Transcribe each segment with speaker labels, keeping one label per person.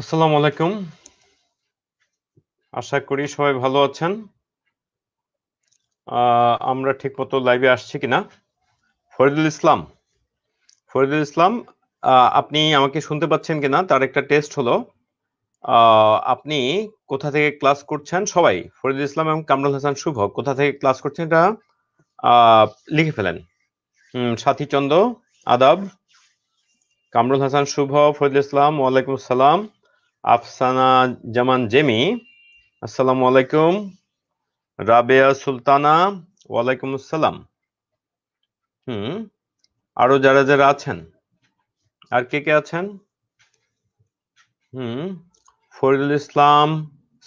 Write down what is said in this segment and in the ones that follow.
Speaker 1: আসসালামু আলাইকুম আশা করি সবাই ভালো আছেন আমরা ঠিক মতো লাইভে আসছি কিনা ফরিদুল ইসলাম ফরিদুল ইসলাম আপনি আমাকে শুনতে পাচ্ছেন কিনা তার একটা টেস্ট হলো আপনি কোথা থেকে ক্লাস করছেন সবাই ফরিদুল ইসলাম এবং কামরুল হাসান শুভ কোথা থেকে ক্লাস করছেন এটা লিখে ফেলেন সাথীচন্দ্র আদাব কামরুল হাসান শুভ ফরিদুল ইসলাম ওয়ালাইকুম আসসালাম আফসানা জামান জেমি আসসালামু আলাইকুম রাবেয়া সুলতানা ওয়ালাইকুম আসসালাম হুম আরো যারা যারা আছেন আর কে কে আছেন হুম ফরিদুল ইসলাম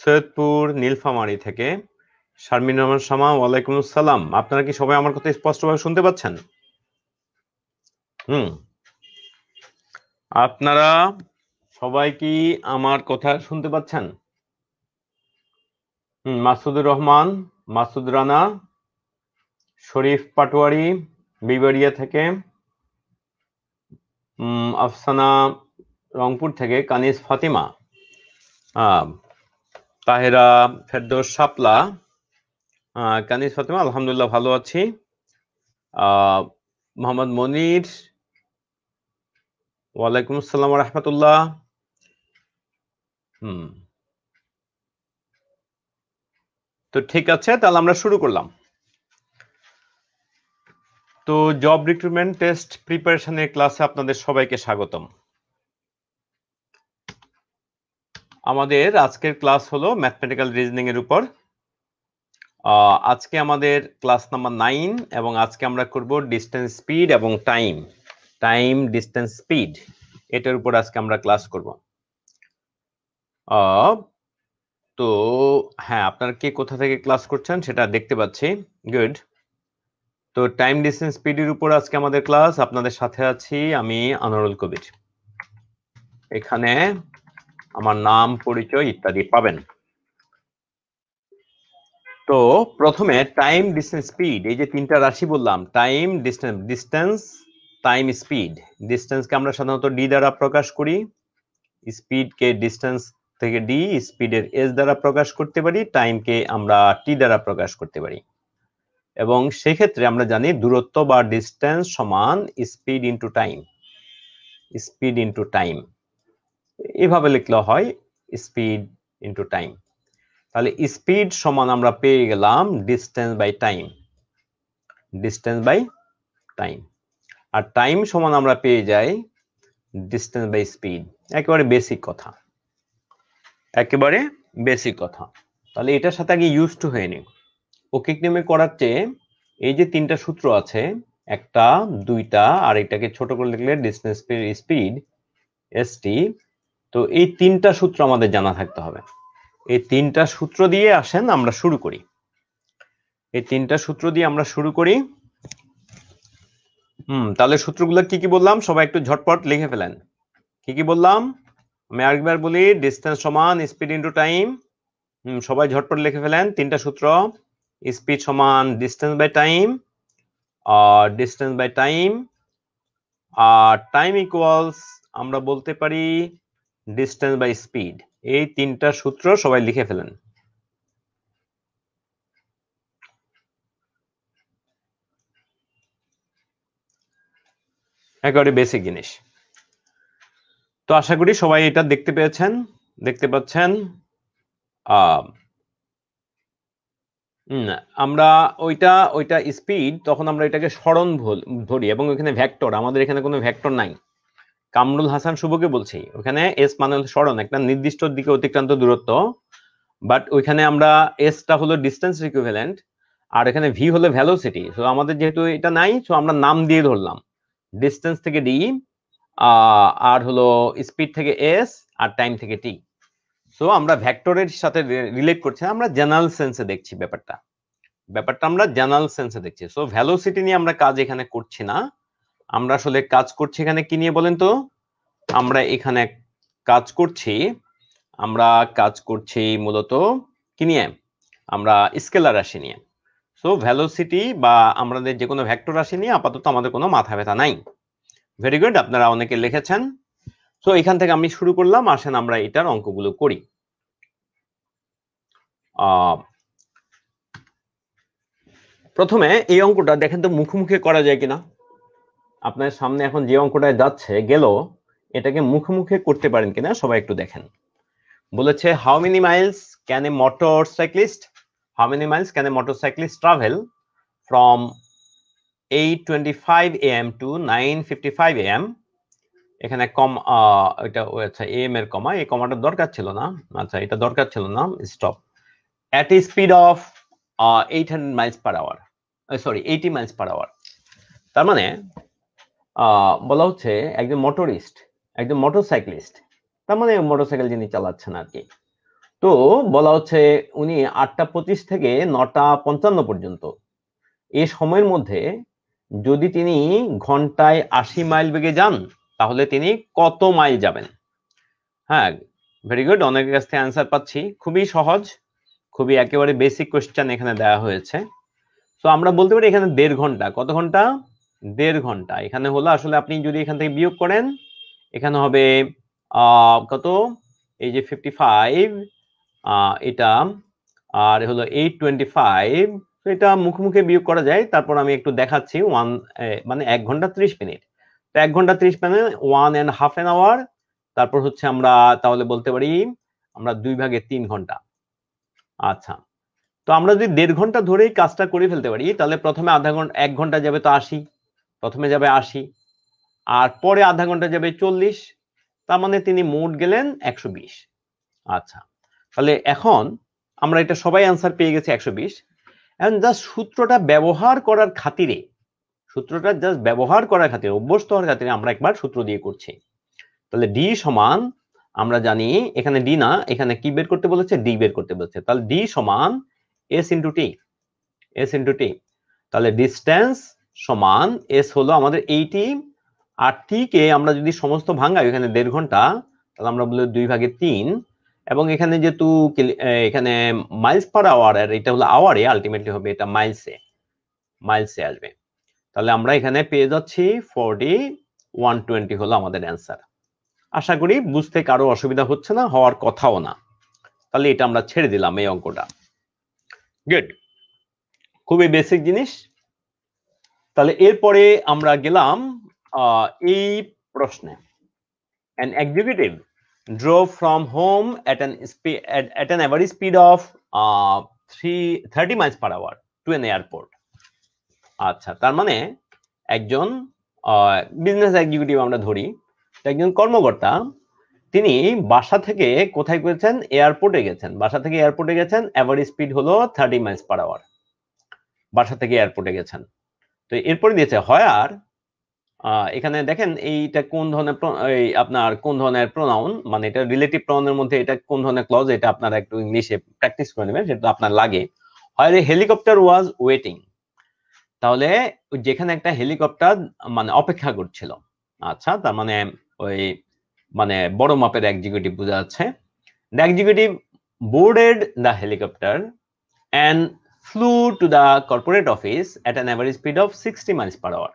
Speaker 1: সৈয়দপুর নীলফামারি থেকে শারমিন রহমান শামা ওয়ালাইকুম আসসালাম আপনারা কি সবাই আমার কথা স্পষ্টভাবে শুনতে পাচ্ছেন হুম আপনারা সবাই কি আমার কথা শুনতে পাচ্ছেন মাসুদুর রহমান মাসুদ রানা শরীফ পাটোয়ারি বিবাড়িয়া থেকে আফসানা রংপুর থেকে কানিস ফাতিমা তাহেরা ফেরদোস শাপলা কানিস ফাতিমা আলহামদুলিল্লাহ ভালো আছি মোহাম্মদ মনির ওয়ালাইকুম আসসালাম রহমতুল্লাহ হুম তো ঠিক আছে তাহলে আমরা শুরু করলাম তো জব রিক্রুটমেন্ট টেস্ট প্রিপারেশনের ক্লাসে আপনাদের সবাইকে স্বাগতম আমাদের আজকের ক্লাস হলো ম্যাথমেটিক্যাল রিজনিং এর উপর আজকে আমাদের ক্লাস নাম্বার নাইন এবং আজকে আমরা করব ডিস্টেন্স স্পিড এবং টাইম টাইম ডিস্টেন্স স্পিড এটার উপর আজকে আমরা ক্লাস করবো তো হ্যাঁ আপনারা কে কোথা থেকে ক্লাস করছেন সেটা দেখতে পাচ্ছি গুড তো টাইম ডিস্টেন্স পিডির উপর আজকে আমাদের ক্লাস আপনাদের সাথে আছি আমি আনোয়ারুল কবির এখানে আমার নাম পরিচয় ইত্যাদি পাবেন তো প্রথমে টাইম ডিস্টেন্স স্পিড এই যে তিনটা রাশি বললাম time distance distance time speed ডিস্টেন্সকে আমরা সাধারণত ডি দ্বারা প্রকাশ করি স্পিডকে ডিস্টেন্স থেকে ডি স্পিডের এস দ্বারা প্রকাশ করতে পারি টাইমকে আমরা টি দ্বারা প্রকাশ করতে পারি এবং সেক্ষেত্রে আমরা জানি দূরত্ব বা ডিস্টেন্স সমান speed into time speed into time এভাবে লিখলে হয় স্পিড ইনটু টাইম তাহলে স্পিড সমান আমরা পেয়ে গেলাম distance by time distance by time আর টাইম সমান আমরা পেয়ে যাই ডিস্টেন্স বাই স্পিড একেবারে বেসিক কথা একেবারে বেসিক কথা তাহলে এটার সাথে আগে ইউজ টু হয়ে নি ওকিক নেমে করার চেয়ে এই যে তিনটা সূত্র আছে একটা দুইটা আর এটাকে ছোট করে লিখলে ডিস্টেন্স স্পিড এসটি তো এই তিনটা সূত্র আমাদের জানা থাকতে হবে এই তিনটা সূত্র দিয়ে আসেন আমরা শুরু করি এই তিনটা সূত্র দিয়ে আমরা শুরু করি হুম তাহলে সূত্রগুলো কি কি বললাম সবাই একটু ঝটপট লিখে ফেলেন কি কি বললাম আমি আরেকবার বলি ডিস্টেন্স সমান স্পিড ইন্টু টাইম সবাই ঝটপট লিখে ফেলেন তিনটা সূত্র স্পিড সমান ডিস্টেন্স বাই টাইম আর ডিস্টেন্স বাই টাইম আর টাইম ইকুয়ালস আমরা বলতে পারি ডিস্টেন্স বাই স্পিড এই তিনটা সূত্র সবাই লিখে ফেলেন একেবারে বেসিক জিনিস তো আশা করি সবাই এটা দেখতে পেয়েছেন দেখতে পাচ্ছেন আমরা ওইটা ওইটা স্পিড তখন আমরা এটাকে স্মরণ ধরি এবং ওইখানে ভ্যাক্টর আমাদের এখানে কোনো ভ্যাক্টর নাই কামরুল হাসান শুভকে বলছি ওখানে এস মানে স্মরণ একটা নির্দিষ্ট দিকে অতিক্রান্ত দূরত্ব বাট ওইখানে আমরা এসটা হলো ডিস্টেন্স ইকুইভ্যালেন্ট আর এখানে ভি হলো ভ্যালোসিটি সো আমাদের যেহেতু এটা নাই সো আমরা নাম দিয়ে ধরলাম ডিস্টেন্স থেকে ডি আর হলো স্পিড থেকে এস আর টাইম থেকে টি সো আমরা ভ্যাক্টরের সাথে রিলেট করছি আমরা জেনারেল সেন্সে দেখছি ব্যাপারটা ব্যাপারটা আমরা জেনারেল সেন্সে দেখছি সো ভ্যালোসিটি নিয়ে আমরা কাজ এখানে করছি না আমরা আসলে কাজ করছি এখানে কি নিয়ে বলেন তো আমরা এখানে কাজ করছি আমরা কাজ করছি মূলত কি নিয়ে আমরা স্কেলার রাশি নিয়ে সো ভ্যালোসিটি বা আমাদের যে কোনো ভ্যাক্টর রাশি নিয়ে আপাতত আমাদের কোনো মাথা ব্যথা নাই ভেরি গুড আপনারা অনেকে লিখেছেন তো এখান থেকে আমি শুরু করলাম আসেন আমরা এটার অঙ্কগুলো করি প্রথমে এই অঙ্কটা দেখেন তো মুখোমুখি করা যায় কিনা আপনার সামনে এখন যে অঙ্কটায় যাচ্ছে গেল এটাকে মুখোমুখি করতে পারেন কিনা সবাই একটু দেখেন বলেছে how many miles can a motorcyclist how many miles can a motorcyclist travel from 8:25 am to 9:55 am এখানে কম এটা আচ্ছা এম এর কমা এই কমাটা দরকার ছিল না আচ্ছা এটা দরকার ছিল না stop at a speed of eight hundred miles per hour sorry eighty miles per hour তার মানে বলা হচ্ছে একজন মোটরিস্ট একজন মোটরসাইকেলিস্ট তার মানে মোটরসাইকেল যিনি চালাচ্ছেন আর কি তো বলা হচ্ছে উনি আটটা পঁচিশ থেকে নটা পঞ্চান্ন পর্যন্ত এ সময়ের মধ্যে যদি তিনি ঘন্টায় আশি মাইল বেগে যান তাহলে তিনি কত মাইল যাবেন হ্যাঁ ভেরি গুড অনেকের কাছ থেকে অ্যান্সার পাচ্ছি খুবই সহজ খুবই একেবারে বেসিক কোয়েশ্চেন এখানে দেওয়া হয়েছে তো আমরা বলতে পারি এখানে দেড় ঘন্টা কত ঘন্টা দেড় ঘন্টা এখানে হলো আসলে আপনি যদি এখান থেকে বিয়োগ করেন এখানে হবে কত এই যে ফিফটি ফাইভ এটা আর হলো এইট টোয়েন্টি ফাইভ তো এটা মুখোমুখি বিয়োগ করা যায় তারপর আমি একটু দেখাচ্ছি ওয়ান মানে এক ঘন্টা ত্রিশ মিনিট তো এক ঘন্টা ত্রিশ minute one and half an hour তারপর হচ্ছে আমরা তাহলে বলতে পারি আমরা দুই ভাগে তিন ঘন্টা আচ্ছা তো আমরা যদি দেড় ঘন্টা ধরেই কাজটা করে ফেলতে পারি তাহলে প্রথমে আধা ঘন্টা এক ঘন্টা যাবে তো আশি প্রথমে যাবে আশি আর পরে আধা ঘন্টা যাবে চল্লিশ তার মানে তিনি মোট গেলেন একশো বিশ আচ্ছা তাহলে এখন আমরা এটা সবাই অ্যান্সার পেয়ে গেছি একশো বিশ এন্ড জাস্ট সূত্রটা ব্যবহার করার খাতিরে সূত্রটা জাস্ট ব্যবহার করার খাতিরে অভ্যস্ত হওয়ার খাতিরে আমরা একবার সূত্র দিয়ে করছি তাহলে ডি সমান আমরা জানি এখানে ডি না এখানে কি বের করতে বলেছে ডি বের করতে বলেছে তাহলে ডি সমান S into T S into T তাহলে ডিস্টেন্স সমান এস হলো আমাদের এইটি আর টি কে আমরা যদি সমস্ত ভাঙাই এখানে দেড় ঘন্টা তাহলে আমরা বলি দুই ভাগে তিন এবং এখানে যেহেতু এখানে মাইলস পার আওয়ার আর এটা হলো আওয়ারে আলটিমেটলি হবে এটা মাইলসে মাইলসে আসবে তাহলে আমরা এখানে পেয়ে যাচ্ছি ফোরটি ওয়ান টোয়েন্টি হলো আমাদের অ্যান্সার আশা করি বুঝতে কারো অসুবিধা হচ্ছে না হওয়ার কথাও না তাহলে এটা আমরা ছেড়ে দিলাম এই অঙ্কটা গুড খুবই বেসিক জিনিস তাহলে এরপরে আমরা গেলাম এই প্রশ্নে an executive drove from home at an speed at, at, an average speed of uh, three, 30 miles per hour to an airport আচ্ছা তার মানে একজন বিজনেস এক্সিকিউটিভ আমরা ধরি একজন কর্মকর্তা তিনি বাসা থেকে কোথায় গেছেন এয়ারপোর্টে গেছেন বাসা থেকে এয়ারপোর্টে গেছেন অ্যাভারেজ স্পিড হলো থার্টি মাইলস পার আওয়ার বাসা থেকে এয়ারপোর্টে গেছেন তো এরপরে দিয়েছে হয় আর এখানে দেখেন এইটা কোন ধরনের আপনার কোন ধরনের প্রোনাউন মানে এটা রিলেটিভ প্রোনাউনের মধ্যে এটা কোন ধরনের ক্লজ এটা আপনারা একটু ইংলিশে প্র্যাকটিস করে নেবেন সেটা আপনার লাগে হয় হেলিকপ্টার ওয়াজ ওয়েটিং তাহলে যেখানে একটা হেলিকপ্টার মানে অপেক্ষা করছিল আচ্ছা তার মানে ওই মানে বড় মাপের এক্সিকিউটিভ বোঝা যাচ্ছে the executive boarded the helicopter and flew to the corporate office at an average speed of sixty miles per hour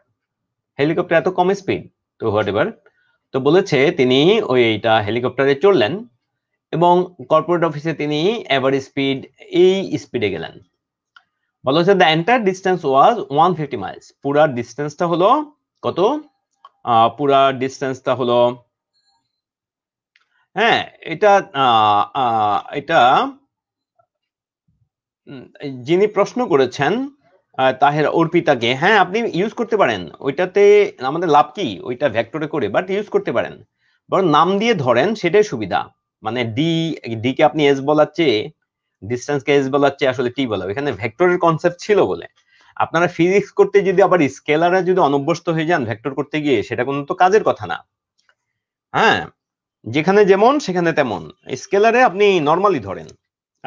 Speaker 1: helicopter এত কম স্পিড তো হোয়াট এভার তো বলেছে তিনি ওইটা হেলিকপ্টারে চড়লেন এবং কর্পোরেট অফিসে তিনি এভারেজ স্পিড এই স্পিডে গেলেন বলা হচ্ছে the entire distance was one fifty miles পুরা ডিস্টেন্সটা হলো কত পুরা ডিস্টেন্সটা হলো হ্যাঁ এটা এটা যিনি প্রশ্ন করেছেন তাহের অর্পিতাকে হ্যাঁ আপনি ইউজ করতে পারেন ওইটাতে আমাদের লাভ কি ওইটা ভ্যাক্টরে করে বাট ইউজ করতে পারেন বরং নাম দিয়ে ধরেন সেটাই সুবিধা মানে ডি ডি কে আপনি এস বলার চেয়ে ডিস্টেন্সকে এস বলার চেয়ে আসলে টি বলা এখানে ভেক্টরের কনসেপ্ট ছিল বলে আপনারা ফিজিক্স করতে যদি আবার স্কেলারে যদি অনভ্যস্ত হয়ে যান ভেক্টর করতে গিয়ে সেটা কোনো তো কাজের কথা না হ্যাঁ যেখানে যেমন সেখানে তেমন স্কেলারে আপনি নর্মালি ধরেন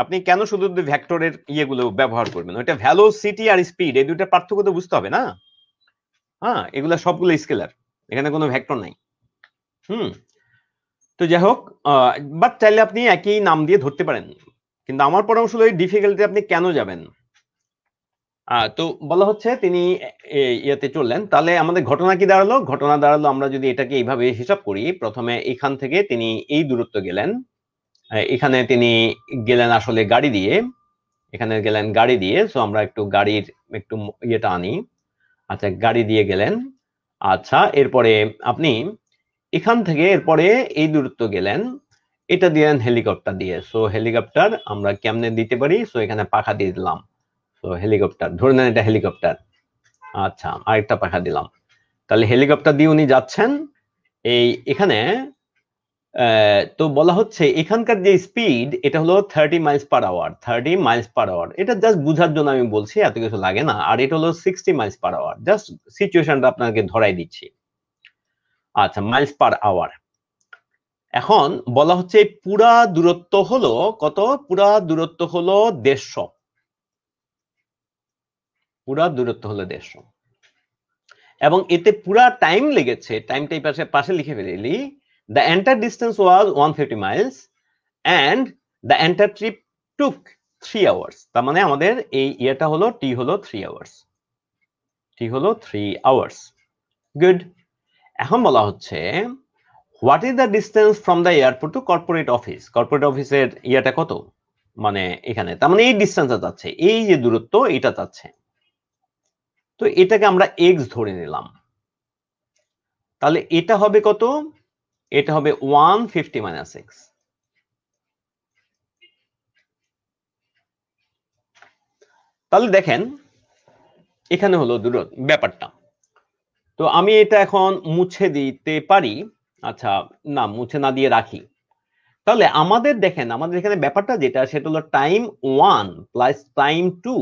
Speaker 1: আপনি কেন শুধু ভেক্টরের ইয়েগুলো ব্যবহার করবেন ওইটা ভ্যালোসিটি আর স্পিড এই দুইটা পার্থক্য তো বুঝতে হবে না হ্যাঁ এগুলো সবগুলো স্কেলার এখানে কোনো ভেক্টর নাই হুম তো যাই হোক বাট চাইলে আপনি একই নাম দিয়ে ধরতে পারেন কিন্তু আমার পরামর্শ হলো এই ডিফিকাল্টি আপনি কেন যাবেন তো বলা হচ্ছে তিনি ইয়েতে চললেন তাহলে আমাদের ঘটনা কি দাঁড়ালো ঘটনা দাঁড়ালো আমরা যদি এটাকে এইভাবে হিসাব করি প্রথমে এখান থেকে তিনি এই দূরত্ব গেলেন এখানে তিনি গেলেন আসলে গাড়ি দিয়ে এখানে গেলেন গাড়ি দিয়ে সো আমরা একটু গাড়ির একটু ইয়েটা আনি আচ্ছা গাড়ি দিয়ে গেলেন আচ্ছা এরপরে আপনি এখান থেকে এরপরে এই দূরত্ব গেলেন এটা দিলেন হেলিকপ্টার দিয়ে সো হেলিকপ্টার আমরা কেমনে দিতে পারি সো এখানে পাখা দিয়ে দিলাম সো হেলিকপ্টার ধরে নেন এটা হেলিকপ্টার আচ্ছা আরেকটা পাখা দিলাম তাহলে হেলিকপ্টার দিয়ে উনি যাচ্ছেন এই এখানে তো বলা হচ্ছে এখানকার যে স্পিড এটা হলো thirty miles per hour thirty miles per hour এটা জাস্ট বুঝার জন্য আমি বলছি এত কিছু লাগে না আর এটা হলো sixty miles per hour just সিচুয়েশনটা আপনাকে ধরাই দিচ্ছি আচ্ছা মাইলস পার আওয়ার এখন বলা হচ্ছে পুরা দূরত্ব হলো কত পুরা দূরত্ব হলো দেড়শো পুরা দূরত্ব হলো দেড়শো এবং এতে পুরা টাইম লেগেছে টাইম টাইপ পাশে পাশে লিখে ফেলি The entire distance was 150 miles and the entire trip took three hours তার মানে আমাদের এই ইয়েটা হলো টি হলো থ্রি আওয়ার্স টি হলো থ্রি আওয়ার্স গুড এখন বলা হচ্ছে what is the distance from the airport to corporate office corporate অফিসের ইয়েটা কত মানে এখানে তার মানে এই ডিস্টেন্সটা যাচ্ছে এই যে দূরত্ব এটা যাচ্ছে তো এটাকে আমরা এক্স ধরে নিলাম তাহলে এটা হবে কত এটা হবে ওয়ান ফিফটি মাইনাস এক্স তাহলে দেখেন এখানে হলো দূরত ব্যাপারটা তো আমি এটা এখন মুছে দিতে পারি আচ্ছা না মুছে না দিয়ে রাখি তাহলে আমাদের দেখেন আমাদের এখানে ব্যাপারটা যেটা সেটা হলো time one plus time two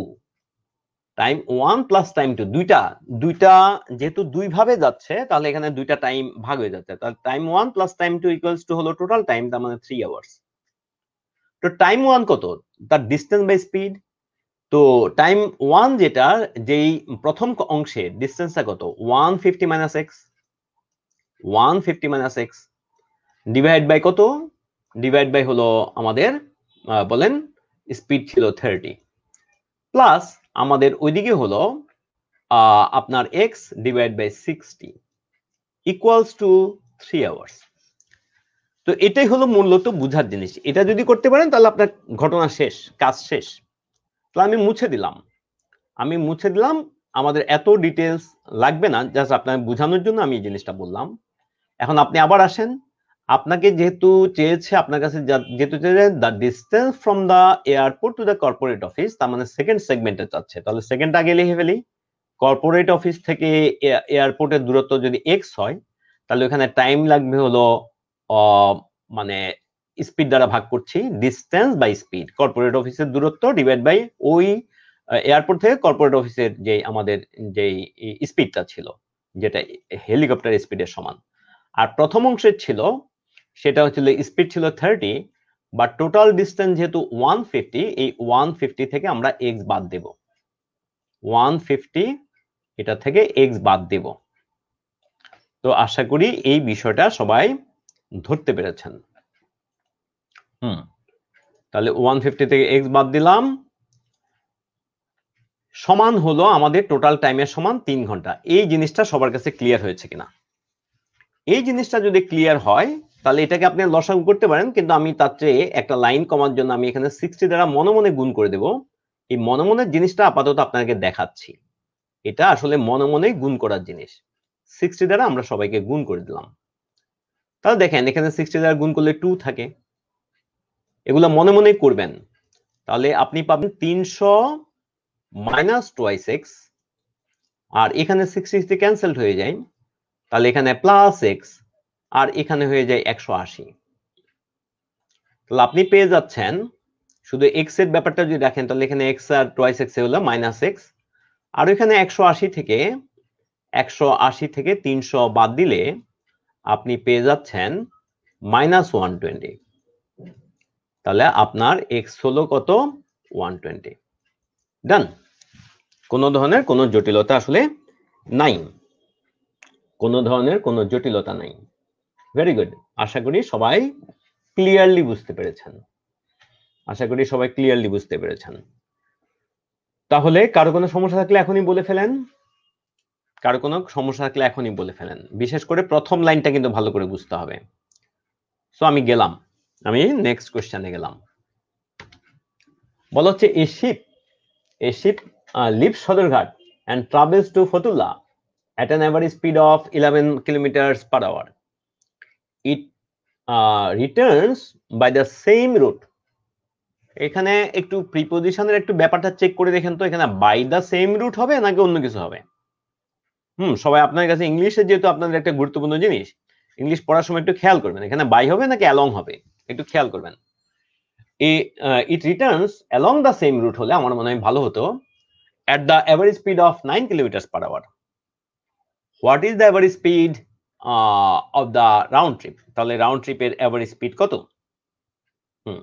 Speaker 1: time one plus time two দুইটা দুইটা যেহেতু দুই ভাবে যাচ্ছে তাহলে এখানে দুইটা টাইম ভাগ হয়ে যাচ্ছে তাহলে time one plus time two equals two হলো টোটাল টাইম তার মানে থ্রি আওয়ার্স তো টাইম ওয়ান কত তার ডিস্টেন্স বাই স্পিড তো টাইম ওয়ান যেটা যেই প্রথম অংশে ডিস্টেন্সটা কত one fifty minus X one fifty minus X divide by কত ডিভাইড বাই হলো আমাদের বলেন স্পিড ছিল থার্টি প্লাস আমাদের ওইদিকে হলো আপনার X divide by sixty equals to three hours তো এটাই হলো মূলত বুঝার জিনিস এটা যদি করতে পারেন তাহলে আপনার ঘটনা শেষ কাজ শেষ তাহলে আমি মুছে দিলাম আমি মুছে দিলাম আমাদের এত ডিটেলস লাগবে না জাস্ট আপনার বোঝানোর জন্য আমি এই জিনিসটা বললাম এখন আপনি আবার আসেন আপনাকে যেহেতু চেয়েছে আপনার কাছে যেহেতু চেয়েছে the distance from the airport to the corporate office তার মানে সেকেন্ড সেগমেন্টে চাচ্ছে তাহলে সেকেন্ড আগে লিখে ফেলি কর্পোরেট অফিস থেকে এয়ারপোর্টের দূরত্ব যদি এক্স হয় তাহলে ওখানে টাইম লাগবে হলো মানে স্পিড দ্বারা ভাগ করছি ডিস্টেন্স বাই স্পিড কর্পোরেট অফিসের দূরত্ব ডিভাইড বাই ওই এয়ারপোর্ট থেকে কর্পোরেট অফিসের যে আমাদের যে স্পিডটা ছিল যেটা হেলিকপ্টার স্পিডের সমান আর প্রথম অংশের ছিল সেটা হচ্ছিল স্পিড ছিল থার্টি বা টোটাল ডিস্টেন্স যেহেতু ওয়ান ফিফটি এই ওয়ান ফিফটি থেকে আমরা এক্স বাদ দেব ওয়ান ফিফটি এটা থেকে এক্স বাদ দেব তো আশা করি এই বিষয়টা সবাই ধরতে পেরেছেন হুম তাহলে ওয়ান ফিফটি থেকে এক্স বাদ দিলাম সমান হলো আমাদের টোটাল টাইমের সমান তিন ঘন্টা এই জিনিসটা সবার কাছে ক্লিয়ার হয়েছে কিনা এই জিনিসটা যদি ক্লিয়ার হয় তাহলে এটাকে আপনি লসাগু করতে পারেন কিন্তু আমি তার চেয়ে একটা লাইন কমার জন্য আমি এখানে সিক্সটি দ্বারা মনে মনে গুণ করে দেব এই মনে মনে জিনিসটা আপাতত আপনাকে দেখাচ্ছি এটা আসলে মনে মনেই গুণ করার জিনিস সিক্সটি দ্বারা আমরা সবাইকে গুণ করে দিলাম তাহলে দেখেন এখানে সিক্সটি দ্বারা গুণ করলে টু থাকে এগুলো মনে মনে করবেন তাহলে আপনি পাবেন তিনশো মাইনাস টোয়াইস এক্স আর এখানে সিক্সটি ক্যান্সেল হয়ে যায় তাহলে এখানে প্লাস এক্স আর এখানে হয়ে যায় একশো আশি তাহলে আপনি পেয়ে যাচ্ছেন শুধু এক্স এর ব্যাপারটা যদি দেখেন তাহলে এখানে এক্স আর টোয়াইস এক্স হলো মাইনাস এক্স আর এখানে একশো আশি থেকে একশো আশি থেকে তিনশো বাদ দিলে আপনি পেয়ে যাচ্ছেন মাইনাস ওয়ান টোয়েন্টি তাহলে আপনার এক্স হলো কত ওয়ান টোয়েন্টি ডান কোনো ধরনের কোনো জটিলতা আসলে নাই কোনো ধরনের কোনো জটিলতা নাই ভেরি গুড আশা করি সবাই ক্লিয়ারলি বুঝতে পেরেছেন আশা করি সবাই ক্লিয়ারলি বুঝতে পেরেছেন তাহলে কারো কোনো সমস্যা থাকলে এখনই বলে ফেলেন কারো কোনো সমস্যা থাকলে এখনই বলে ফেলেন বিশেষ করে প্রথম লাইনটা কিন্তু ভালো করে বুঝতে হবে সো আমি গেলাম আমি নেক্সট কোয়েশ্চানে গেলাম বলা হচ্ছে a ship a ship leave Sadarghat and travels to Fatullah at an average speed of eleven kilometer per hour it uh, returns by the same route এখানে একটু প্রিপোজিশনের একটু ব্যাপারটা চেক করে দেখেন তো এখানে বাই দ্য সেম রুট হবে নাকি অন্য কিছু হবে হুম সবাই আপনার কাছে ইংলিশে যেহেতু আপনাদের একটা গুরুত্বপূর্ণ জিনিস ইংলিশ পড়ার সময় একটু খেয়াল করবেন এখানে বাই হবে নাকি অ্যালং হবে একটু খেয়াল করবেন এ it returns along the same route হলে আমার মনে হয় ভালো হতো at the average speed of nine kilometer per hour what is the average speed of the round trip তাহলে রাউন্ড ট্রিপের অ্যাভারেজ স্পিড কত হুম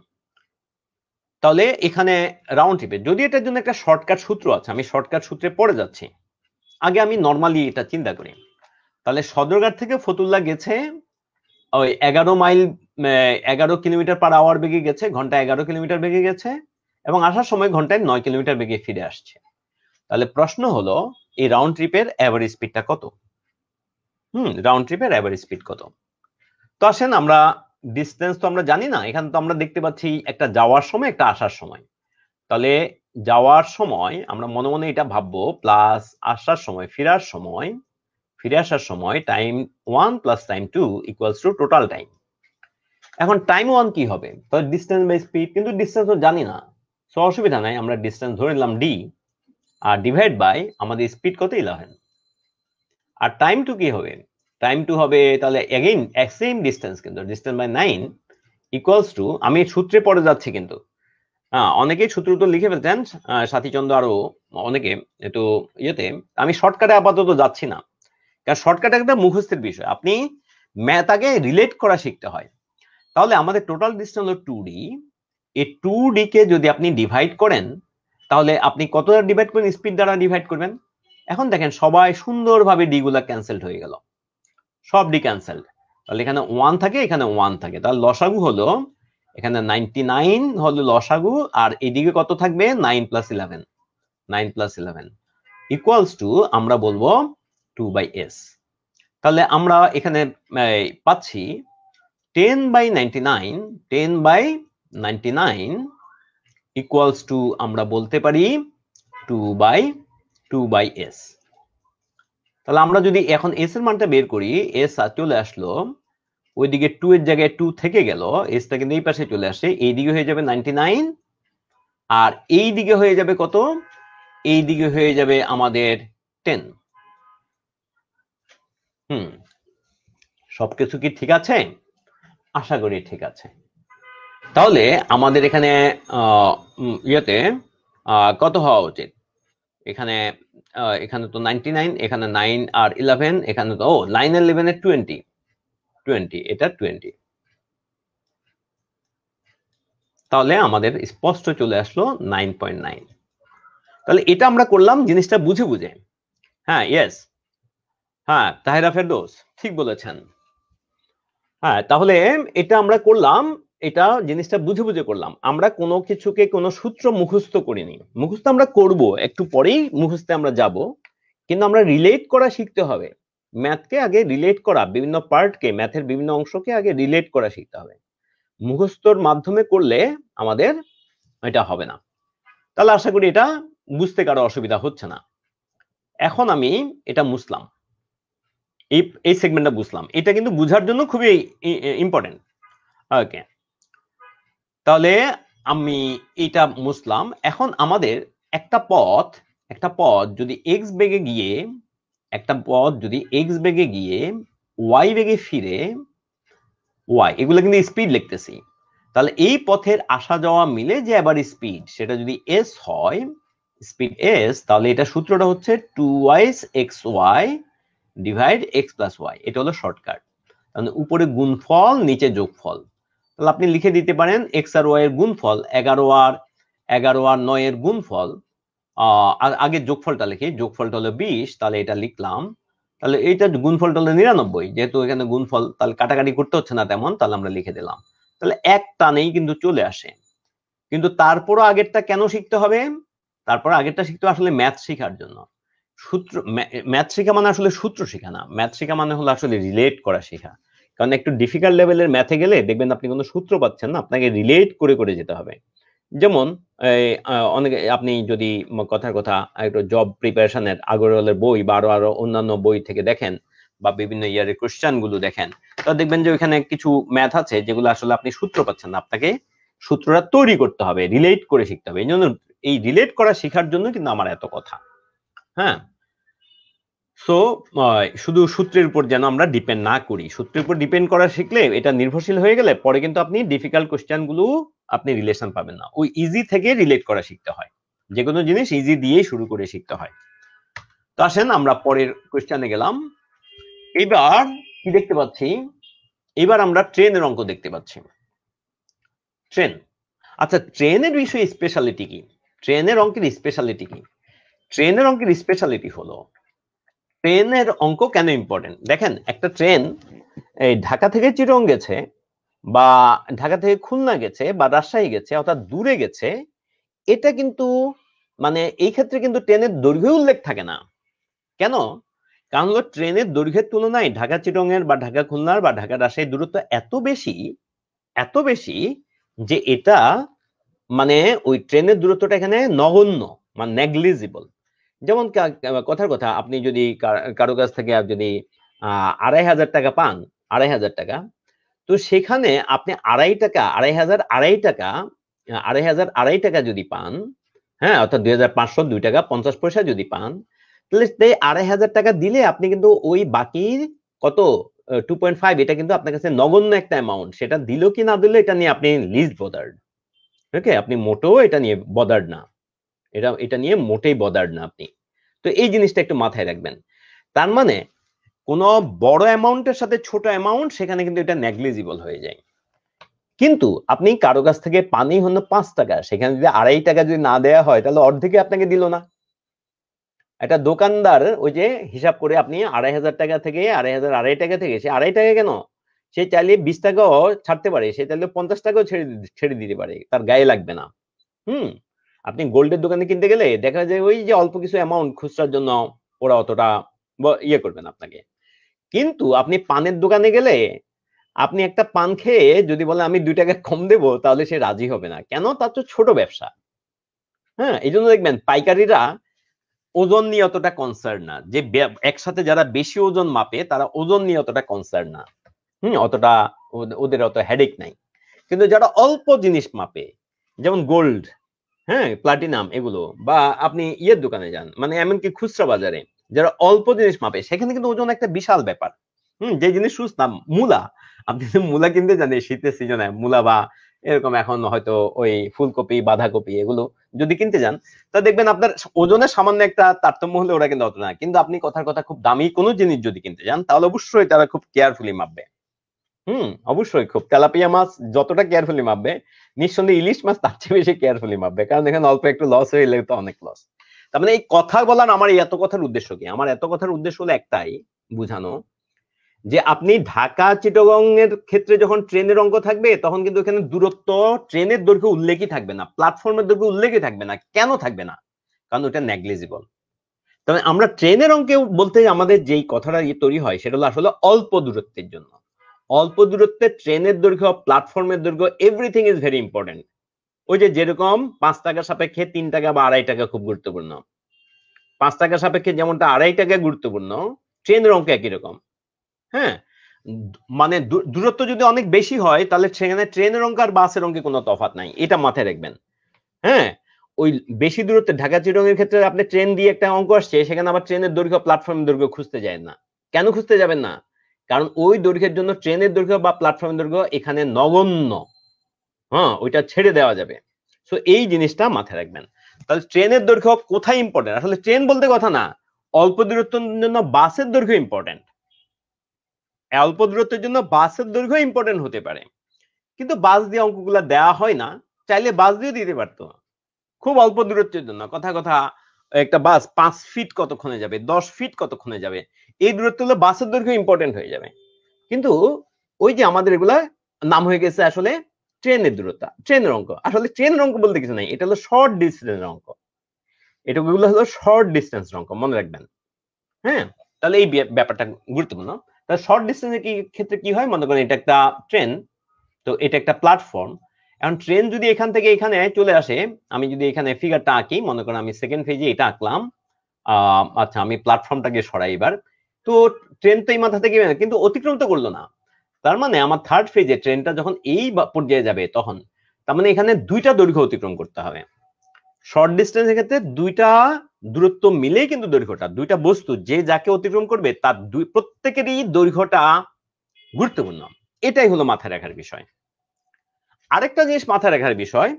Speaker 1: তাহলে এখানে রাউন্ড ট্রিপে যদি এটার জন্য একটা শর্টকাট সূত্র আছে আমি শর্টকাট সূত্রে পড়ে যাচ্ছি আগে আমি নর্মালি এটা চিন্তা করি তাহলে সদরঘাট থেকে ফতুল্লা গেছে ওই এগারো মাইল এগারো কিলোমিটার পার আওয়ার বেগে গেছে ঘন্টায় এগারো কিলোমিটার বেগে গেছে এবং আসার সময় ঘন্টায় নয় কিলোমিটার বেগে ফিরে আসছে তাহলে প্রশ্ন হলো এই রাউন্ড ট্রিপের অ্যাভারেজ স্পিডটা কত হুম রাউন্ড ট্রিপের অ্যাভারেজ স্পিড কত তো আসেন আমরা ডিস্টেন্স তো আমরা জানি না এখানে তো আমরা দেখতে পাচ্ছি একটা যাওয়ার সময় একটা আসার সময় তাহলে যাওয়ার সময় আমরা মনে মনে এটা ভাববো প্লাস আসার সময় ফেরার সময় ফিরে আসার সময় time one plus time two equals to total time এখন টাইম ওয়ান কি হবে তাহলে ডিস্টেন্স বাই স্পিড কিন্তু ডিস্টেন্স তো জানি না সো অসুবিধা নাই আমরা ডিস্টেন্স ধরে নিলাম ডি আর ডিভাইড বাই আমাদের স্পিড কত ইলেভেন আর টাইম টু কি হবে টাইম টু হবে তাহলে অ্যাগেইন সেম ডিস্টেন্স কিন্তু distance by nine equals to আমি সূত্রে পড়ে যাচ্ছি কিন্তু হ্যাঁ অনেকেই সূত্র তো লিখে ফেলতেন সাথীচন্দ্র আরো অনেকে একটু ইয়েতে আমি শর্টকাটে আপাতত যাচ্ছি না কারণ শর্টকাট একটা মুখস্থের বিষয় আপনি ম্যাথাকে রিলেট করা শিখতে হয় তাহলে আমাদের টোটাল ডিস্টেন্স হলো টু ডি এই টু ডিকে যদি আপনি ডিভাইড করেন তাহলে আপনি কতটা ডিভাইড করবেন স্পিড দ্বারা ডিভাইড করবেন এখন দেখেন সবাই সুন্দরভাবে ডিগুলা ক্যান্সেলড হয়ে গেল সব ডি ক্যান্সেলড তাহলে এখানে ওয়ান থাকে এখানে ওয়ান থাকে তাহলে লসাগু হলো এখানে নাইনটি নাইন হলো লসাগু আর এদিকে কত থাকবে nine plus eleven nine plus eleven equals to আমরা বলবো টু বাই এস তাহলে আমরা এখানে পাচ্ছি ten by ninety nine ten by ninety nine equals to আমরা বলতে পারি two by two by S তাহলে আমরা যদি এখন এস এর মানটা বের করি এস চলে আসলো ওইদিকে টু এর জায়গায় টু থেকে গেল এসটা কিন্তু এই পাশে চলে আসে দিকে হয়ে যাবে নাইনটি নাইন আর এই দিকে হয়ে যাবে কত এই দিকে হয়ে যাবে আমাদের টেন হুম সবকিছু কি ঠিক আছে আশা করি ঠিক আছে তাহলে আমাদের এখানে ইয়েতে কত হওয়া উচিত এখানে এখানে তো নাইনটি নাইন এখানে নাইন আর ইলেভেন এখানে তো ও oh, নাইন আর ইলেভেন এর টোয়েন্টি টোয়েন্টি এটা টোয়েন্টি তাহলে আমাদের স্পষ্ট চলে আসলো নাইন পয়েন্ট নাইন তাহলে এটা আমরা করলাম জিনিসটা বুঝে বুঝে হ্যাঁ ইয়েস হ্যাঁ তাহেরা ফেরদোস ঠিক বলেছেন হ্যাঁ তাহলে এটা আমরা করলাম এটা জিনিসটা বুঝে বুঝে করলাম আমরা কোনো কিছুকে কোনো সূত্র মুখস্থ করিনি মুখস্থ আমরা করব একটু পরেই মুখস্থে আমরা যাব কিন্তু আমরা রিলেট করা শিখতে হবে ম্যাথকে আগে রিলেট করা বিভিন্ন পার্টকে ম্যাথের বিভিন্ন অংশকে আগে রিলেট করা শিখতে হবে মুখস্থর মাধ্যমে করলে আমাদের এটা হবে না তাহলে আশা করি এটা বুঝতে কারো অসুবিধা হচ্ছে না এখন আমি এটা মুসলাম এই এই সেগমেন্টটা বুঝলাম এটা কিন্তু বুঝার জন্য খুবই ইম্পর্টেন্ট ওকে তাহলে আমি এটা মুসলাম এখন আমাদের একটা পথ একটা পথ যদি এক্স বেগে গিয়ে একটা পথ যদি এক্স বেগে গিয়ে ওয়াই বেগে ফিরে ওয়াই এগুলো কিন্তু স্পিড লিখতেছি তাহলে এই পথের আসা যাওয়া মিলে যে আবার স্পিড সেটা যদি এস হয় স্পিড এস তাহলে এটা সূত্রটা হচ্ছে twice X Y divide X plus Y এটা হলো শর্টকাট তাহলে উপরে গুণফল নিচে যোগফল তাহলে আপনি লিখে দিতে পারেন এক্স আর ওয়াই এর গুণফল এগারো আর এগারো আর নয় এর গুণফল আগে যোগফলটা লিখি যোগফলটা হলো বিশ তাহলে এটা লিখলাম তাহলে এইটা গুণফলটা হলো নিরানব্বই যেহেতু এখানে গুণফল তাহলে কাটাকাটি করতে হচ্ছে না তেমন তাহলে আমরা লিখে দিলাম তাহলে এক টানেই কিন্তু চলে আসে কিন্তু তারপরও আগেরটা কেন শিখতে হবে তারপর আগেরটা শিখতে আসলে ম্যাথ শেখার জন্য সূত্র ম্যাথ শেখা মানে আসলে সূত্র শেখা না ম্যাথ শেখা মানে হলো আসলে রিলেট করা শেখা কারণ একটু ডিফিকাল্ট লেভেলের ম্যাথে গেলে দেখবেন আপনি কোনো সূত্র পাচ্ছেন না আপনাকে রিলেট করে করে যেতে হবে যেমন অনেকে আপনি যদি কথার কথা একটু জব প্রিপারেশনের আগরওয়ালের বই বা আরো আরো অন্যান্য বই থেকে দেখেন বা বিভিন্ন ইয়ারের গুলো দেখেন তো দেখবেন যে ওইখানে কিছু ম্যাথ আছে যেগুলো আসলে আপনি সূত্র পাচ্ছেন না আপনাকে সূত্রটা তৈরি করতে হবে রিলেট করে শিখতে হবে এই জন্য এই রিলেট করা শেখার জন্য কিন্তু আমার এত কথা হ্যাঁ সো শুধু সূত্রের উপর যেন আমরা ডিপেন্ড না করি সূত্রের উপর ডিপেন্ড করা শিখলে এটা নির্ভরশীল হয়ে গেলে পরে কিন্তু আপনি ডিফিকাল্ট কোশ্চেনগুলো আপনি রিলেশন পাবেন না ওই ইজি থেকে রিলেট করা শিখতে হয় যে কোনো জিনিস ইজি দিয়ে শুরু করে শিখতে হয় তো আসেন আমরা পরের কোশ্চেনে গেলাম এবার কি দেখতে পাচ্ছি এবার আমরা ট্রেনের অঙ্ক দেখতে পাচ্ছি ট্রেন আচ্ছা ট্রেনের বিষয়ে স্পেশালিটি কি ট্রেনের অঙ্কের স্পেশালিটি কি ট্রেনের অঙ্কের স্পেশালিটি হলো ট্রেনের অঙ্ক কেন ইম্পর্টেন্ট দেখেন একটা ট্রেন এই ঢাকা থেকে চিরং গেছে বা ঢাকা থেকে খুলনা গেছে বা রাজশাহী গেছে অর্থাৎ দূরে গেছে এটা কিন্তু মানে এই ক্ষেত্রে কিন্তু ট্রেনের দৈর্ঘ্য উল্লেখ থাকে না কেন কারণ হলো ট্রেনের দৈর্ঘ্যের তুলনায় ঢাকা চিরঙের এর বা ঢাকা খুলনার বা ঢাকা রাজশাহীর দূরত্ব এত বেশি এত বেশি যে এটা মানে ওই ট্রেনের দূরত্বটা এখানে নগণ্য মানে নেগলিজিবল যেমন কথার কথা আপনি যদি কারো কাছ থেকে যদি আড়াই হাজার টাকা পান আড়াই হাজার টাকা তো সেখানে আপনি আড়াই টাকা আড়াই হাজার আড়াই টাকা আড়াই হাজার আড়াই টাকা যদি পান হ্যাঁ অর্থাৎ দুই হাজার পাঁচশো দুই টাকা পঞ্চাশ পয়সা যদি পান তাহলে সেই আড়াই হাজার টাকা দিলে আপনি কিন্তু ওই বাকির কত টু পয়েন্ট ফাইভ এটা কিন্তু আপনার কাছে নগণ্য একটা অ্যামাউন্ট সেটা দিল কি না দিল এটা নিয়ে আপনি লিস্ট বদার্ড ওকে আপনি মোটেও এটা নিয়ে বদার্ড না এটা এটা নিয়ে মোটেই বদার্ড না আপনি তো এই জিনিসটা একটু মাথায় রাখবেন তার মানে কোনো বড় অ্যামাউন্টের সাথে ছোট অ্যামাউন্ট সেখানে কিন্তু এটা নেগলিজিবল হয়ে যায় কিন্তু আপনি কারো কাছ থেকে পানি হলো পাঁচ টাকা সেখানে যদি আড়াই টাকা যদি না দেয়া হয় তাহলে অর্ধেকে আপনাকে দিল না একটা দোকানদার ওই যে হিসাব করে আপনি আড়াই হাজার টাকা থেকে আড়াই হাজার আড়াই টাকা থেকে সে আড়াই টাকা কেন সে চাইলে বিশ টাকাও ছাড়তে পারে সে চাইলে পঞ্চাশ টাকাও ছেড়ে ছেড়ে দিতে পারে তার গায়ে লাগবে না হুম আপনি গোল্ডের দোকানে কিনতে গেলে দেখা যায় ওই যে অল্প কিছু অ্যামাউন্ট খুচরার জন্য ওরা অতটা ইয়ে করবেন আপনাকে কিন্তু আপনি পানের দোকানে গেলে আপনি একটা পান খেয়ে যদি বলে আমি দুই টাকা কম দেব তাহলে সে রাজি হবে না কেন তার তো ছোট ব্যবসা হ্যাঁ এই জন্য দেখবেন পাইকারিরা ওজন নিয়ে অতটা কনসার্ন না যে একসাথে যারা বেশি ওজন মাপে তারা ওজন নিয়ে অতটা কনসার্ন না হুম অতটা ওদের অত হেডেক নাই কিন্তু যারা অল্প জিনিস মাপে যেমন গোল্ড হ্যাঁ প্লাটিনাম এগুলো বা আপনি ইয়ের দোকানে যান মানে এমনকি খুচরা বাজারে যারা অল্প জিনিস মাপে সেখানে কিন্তু ওজন একটা বিশাল ব্যাপার হম যে জিনিস সুস্তাম মূলা আপনি মূলা কিনতে জানি শীতের সিজনে মূলা বা এরকম এখন হয়তো ওই ফুলকপি বাঁধাকপি এগুলো যদি কিনতে যান তা দেখবেন আপনার ওজনের সামান্য একটা তারতম্য হলে ওরা কিন্তু অত না কিন্তু আপনি কথার কথা খুব দামি কোনো জিনিস যদি কিনতে যান তাহলে অবশ্যই তারা খুব কেয়ারফুলি মাপবে হুম অবশ্যই খুব তেলাপিয়া মাছ যতটা কেয়ারফুলি মাপবে নিঃসন্দেহে ইলিশ মাছ তার চেয়ে বেশি কেয়ারফুলি মাপবে কারণ এখানে অল্প একটু লস হয়ে গেলে তো অনেক লস তার মানে এই কথা বলার আমার এত কথার উদ্দেশ্য কি আমার এত কথার উদ্দেশ্য হলো একটাই বুঝানো যে আপনি ঢাকা চিটগং এর ক্ষেত্রে যখন ট্রেনের অঙ্ক থাকবে তখন কিন্তু এখানে দূরত্ব ট্রেনের দৈর্ঘ্য উল্লেখই থাকবে না প্ল্যাটফর্মের দৈর্ঘ্য উল্লেখই থাকবে না কেন থাকবে না কারণ ওটা নেগলিজিবল তবে আমরা ট্রেনের অঙ্কে বলতে আমাদের যেই কথাটা তৈরি হয় সেটা হলো আসলে অল্প দূরত্বের জন্য অল্প দূরত্বে ট্রেনের দৈর্ঘ্য প্ল্যাটফর্মের দৈর্ঘ্য এভরিথিং ইজ ভেরি ইম্পর্টেন্ট ওই যে যেরকম পাঁচ টাকার সাপেক্ষে তিন টাকা বা আড়াই টাকা খুব গুরুত্বপূর্ণ পাঁচ টাকার সাপেক্ষে যেমনটা আড়াই টাকা গুরুত্বপূর্ণ ট্রেনের অঙ্ক একই রকম হ্যাঁ মানে দূরত্ব যদি অনেক বেশি হয় তাহলে সেখানে ট্রেনের অঙ্ক আর বাসের অঙ্কে কোনো তফাত নাই এটা মাথায় রাখবেন হ্যাঁ ওই বেশি দূরত্বে ঢাকা চিরঙের ক্ষেত্রে আপনি ট্রেন দিয়ে একটা অঙ্ক আসছে সেখানে আবার ট্রেনের দৈর্ঘ্য প্ল্যাটফর্মের দৈর্ঘ্য খুঁজতে যায় না কেন খুঁজতে যাবেন না কারণ ওই দৈর্ঘ্যের জন্য ট্রেনের দৈর্ঘ্য বা প্ল্যাটফর্মের দৈর্ঘ্য এখানে নগণ্য হ্যাঁ ওইটা ছেড়ে দেওয়া যাবে সো এই জিনিসটা মাথায় রাখবেন তাহলে ট্রেনের দৈর্ঘ্য কোথায় ইম্পর্টেন্ট আসলে ট্রেন বলতে কথা না অল্প দূরত্বের জন্য বাসের দৈর্ঘ্য ইম্পর্টেন্ট অল্প দূরত্বের জন্য বাসের দৈর্ঘ্য ইম্পর্টেন্ট হতে পারে কিন্তু বাস দিয়ে অঙ্কগুলো দেওয়া হয় না চাইলে বাস দিয়ে দিতে পারতো খুব অল্প দূরত্বের জন্য কথা কথা একটা বাস পাঁচ ফিট কতক্ষণে যাবে দশ ফিট কতক্ষণে যাবে এই দূরত্ব গুলো বাসের দৈর্ঘ্য ইম্পর্টেন্ট হয়ে যাবে কিন্তু ওই যে আমাদের এগুলা নাম হয়ে গেছে আসলে ট্রেনের দূরত্ব ট্রেনের অঙ্ক আসলে ট্রেনের অঙ্ক বলতে কিছু নাই এটা হলো শর্ট ডিস্টেন্স অঙ্ক এটা হলো শর্ট ডিস্টেন্স অঙ্ক মনে রাখবেন হ্যাঁ তাহলে এই ব্যাপারটা গুরুত্বপূর্ণ তাহলে শর্ট ডিস্টেন্সের কি ক্ষেত্রে কি হয় মনে করেন এটা একটা ট্রেন তো এটা একটা প্ল্যাটফর্ম এখন ট্রেন যদি এখান থেকে এখানে চলে আসে আমি যদি এখানে ফিগারটা আঁকি মনে করেন আমি সেকেন্ড ফেজে এটা আঁকলাম আচ্ছা আমি প্ল্যাটফর্মটাকে সরাই এবার তো ট্রেন তো এই মাথা থেকে কিন্তু অতিক্রম তো করলো না তার মানে আমার থার্ড ফেজে ট্রেনটা যখন এই পর্যায়ে যাবে তখন তার মানে এখানে দুইটা দৈর্ঘ্য অতিক্রম করতে হবে শর্ট ডিস্টেন্সের ক্ষেত্রে দুইটা দূরত্ব মিলেই কিন্তু দৈর্ঘ্যটা দুইটা বস্তু যে যাকে অতিক্রম করবে তার দুই প্রত্যেকেরই দৈর্ঘ্যটা গুরুত্বপূর্ণ এটাই হলো মাথায় রাখার বিষয় আরেকটা জিনিস মাথায় রাখার বিষয়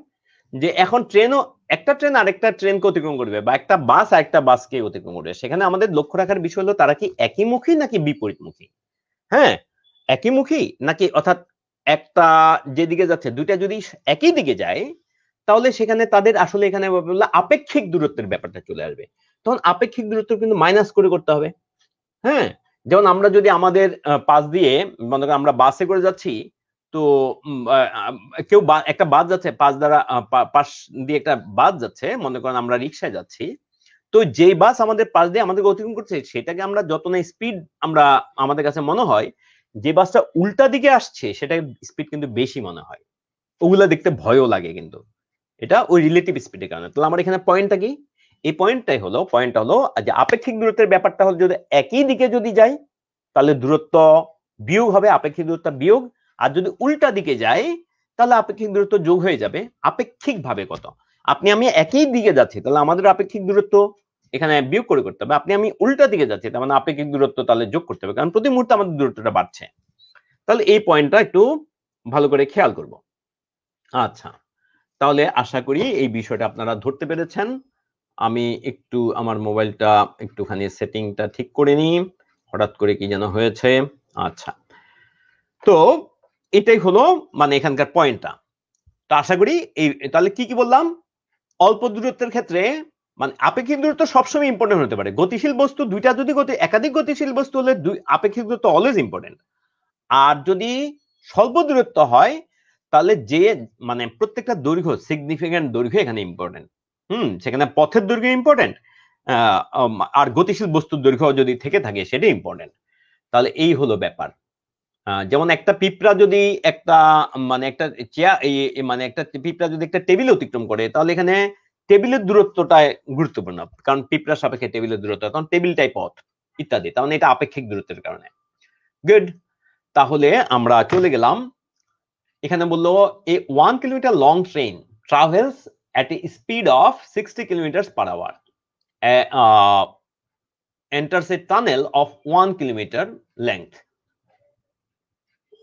Speaker 1: যে এখন ট্রেনও একটা ট্রেন আরেকটা ট্রেন অতিক্রম করবে বা একটা বাস আরেকটা বাসকে অতিক্রম করবে সেখানে আমাদের লক্ষ্য রাখার বিষয় হলো তারা কি একইমুখী নাকি বিপরীতমুখী হ্যাঁ একইমুখী নাকি অর্থাৎ একটা যেদিকে যাচ্ছে দুইটা যদি একই দিকে যায় তাহলে সেখানে তাদের আসলে এখানে আপেক্ষিক দূরত্বের ব্যাপারটা চলে আসবে তখন আপেক্ষিক দূরত্ব কিন্তু মাইনাস করে করতে হবে হ্যাঁ যেমন আমরা যদি আমাদের পাশ দিয়ে মনে আমরা বাসে করে যাচ্ছি তো কেউ একটা বাস যাচ্ছে পাশ দ্বারা পাশ দিয়ে একটা বাস যাচ্ছে মনে করেন আমরা রিক্সায় যাচ্ছি তো যেই বাস আমাদের পাশ দিয়ে আমাদের অতিক্রম করছে সেটাকে আমরা যত না স্পিড আমরা আমাদের কাছে মনে হয় যে বাসটা উল্টা দিকে আসছে সেটা স্পিড কিন্তু বেশি মনে হয় ওগুলা দেখতে ভয়ও লাগে কিন্তু এটা ওই রিলেটিভ স্পিডের কারণে তাহলে আমার এখানে পয়েন্টটা কি এই পয়েন্টটাই হলো পয়েন্টটা হলো যে আপেক্ষিক দূরত্বের ব্যাপারটা হলো যদি একই দিকে যদি যাই তাহলে দূরত্ব বিয়োগ হবে আপেক্ষিক দূরত্ব বিয়োগ আর যদি উল্টা দিকে যাই তাহলে আপেক্ষিক দূরত্ব যোগ হয়ে যাবে আপেক্ষিকভাবে কত আপনি আমি একই দিকে যাচ্ছি তাহলে আমাদের আপেক্ষিক দূরত্ব এখানে বিয়োগ করে করতে হবে আপনি আমি উল্টা দিকে যাচ্ছি তার মানে আপেক্ষিক দূরত্ব তাহলে যোগ করতে হবে কারণ প্রতি মুহূর্তে আমাদের দূরত্বটা বাড়ছে তাহলে এই পয়েন্টটা একটু ভালো করে খেয়াল করব আচ্ছা তাহলে আশা করি এই বিষয়টা আপনারা ধরতে পেরেছেন আমি একটু আমার মোবাইলটা একটুখানি সেটিংটা ঠিক করে নিই হঠাৎ করে কি যেন হয়েছে আচ্ছা তো এটাই হলো মানে এখানকার পয়েন্টটা তো আশা করি এই তাহলে কি কি বললাম অল্প দূরত্বের ক্ষেত্রে মানে আপেক্ষিক দূরত্ব সবসময় ইম্পর্টেন্ট হতে পারে গতিশীল বস্তু দুইটা যদি গতি একাধিক গতিশীল বস্তু হলে দুই আপেক্ষিক দূরত্ব অলওয়েজ ইম্পর্টেন্ট আর যদি স্বল্প দূরত্ব হয় তাহলে যে মানে প্রত্যেকটা দৈর্ঘ্য সিগনিফিক্যান্ট দৈর্ঘ্য এখানে ইম্পর্টেন্ট হুম সেখানে পথের দৈর্ঘ্য ইম্পর্টেন্ট আর গতিশীল বস্তুর দৈর্ঘ্য যদি থেকে থাকে সেটা ইম্পর্টেন্ট তাহলে এই হলো ব্যাপার যেমন একটা পিঁপড়া যদি একটা মানে একটা চেয়ার মানে একটা পিঁপড়া যদি একটা টেবিল অতিক্রম করে তাহলে এখানে টেবিলের দূরত্বটা গুরুত্বপূর্ণ কারণ পিঁপড়া সাপেক্ষে টেবিলের দূরত্ব কারণ টেবিলটাই পথ ইত্যাদি তার মানে এটা আপেক্ষিক দূরত্বের কারণে গুড তাহলে আমরা চলে গেলাম এখানে বললো a one kilometer long train travels at a speed of sixty kilometre per hour uh, uh, tunnel of one kilometer 1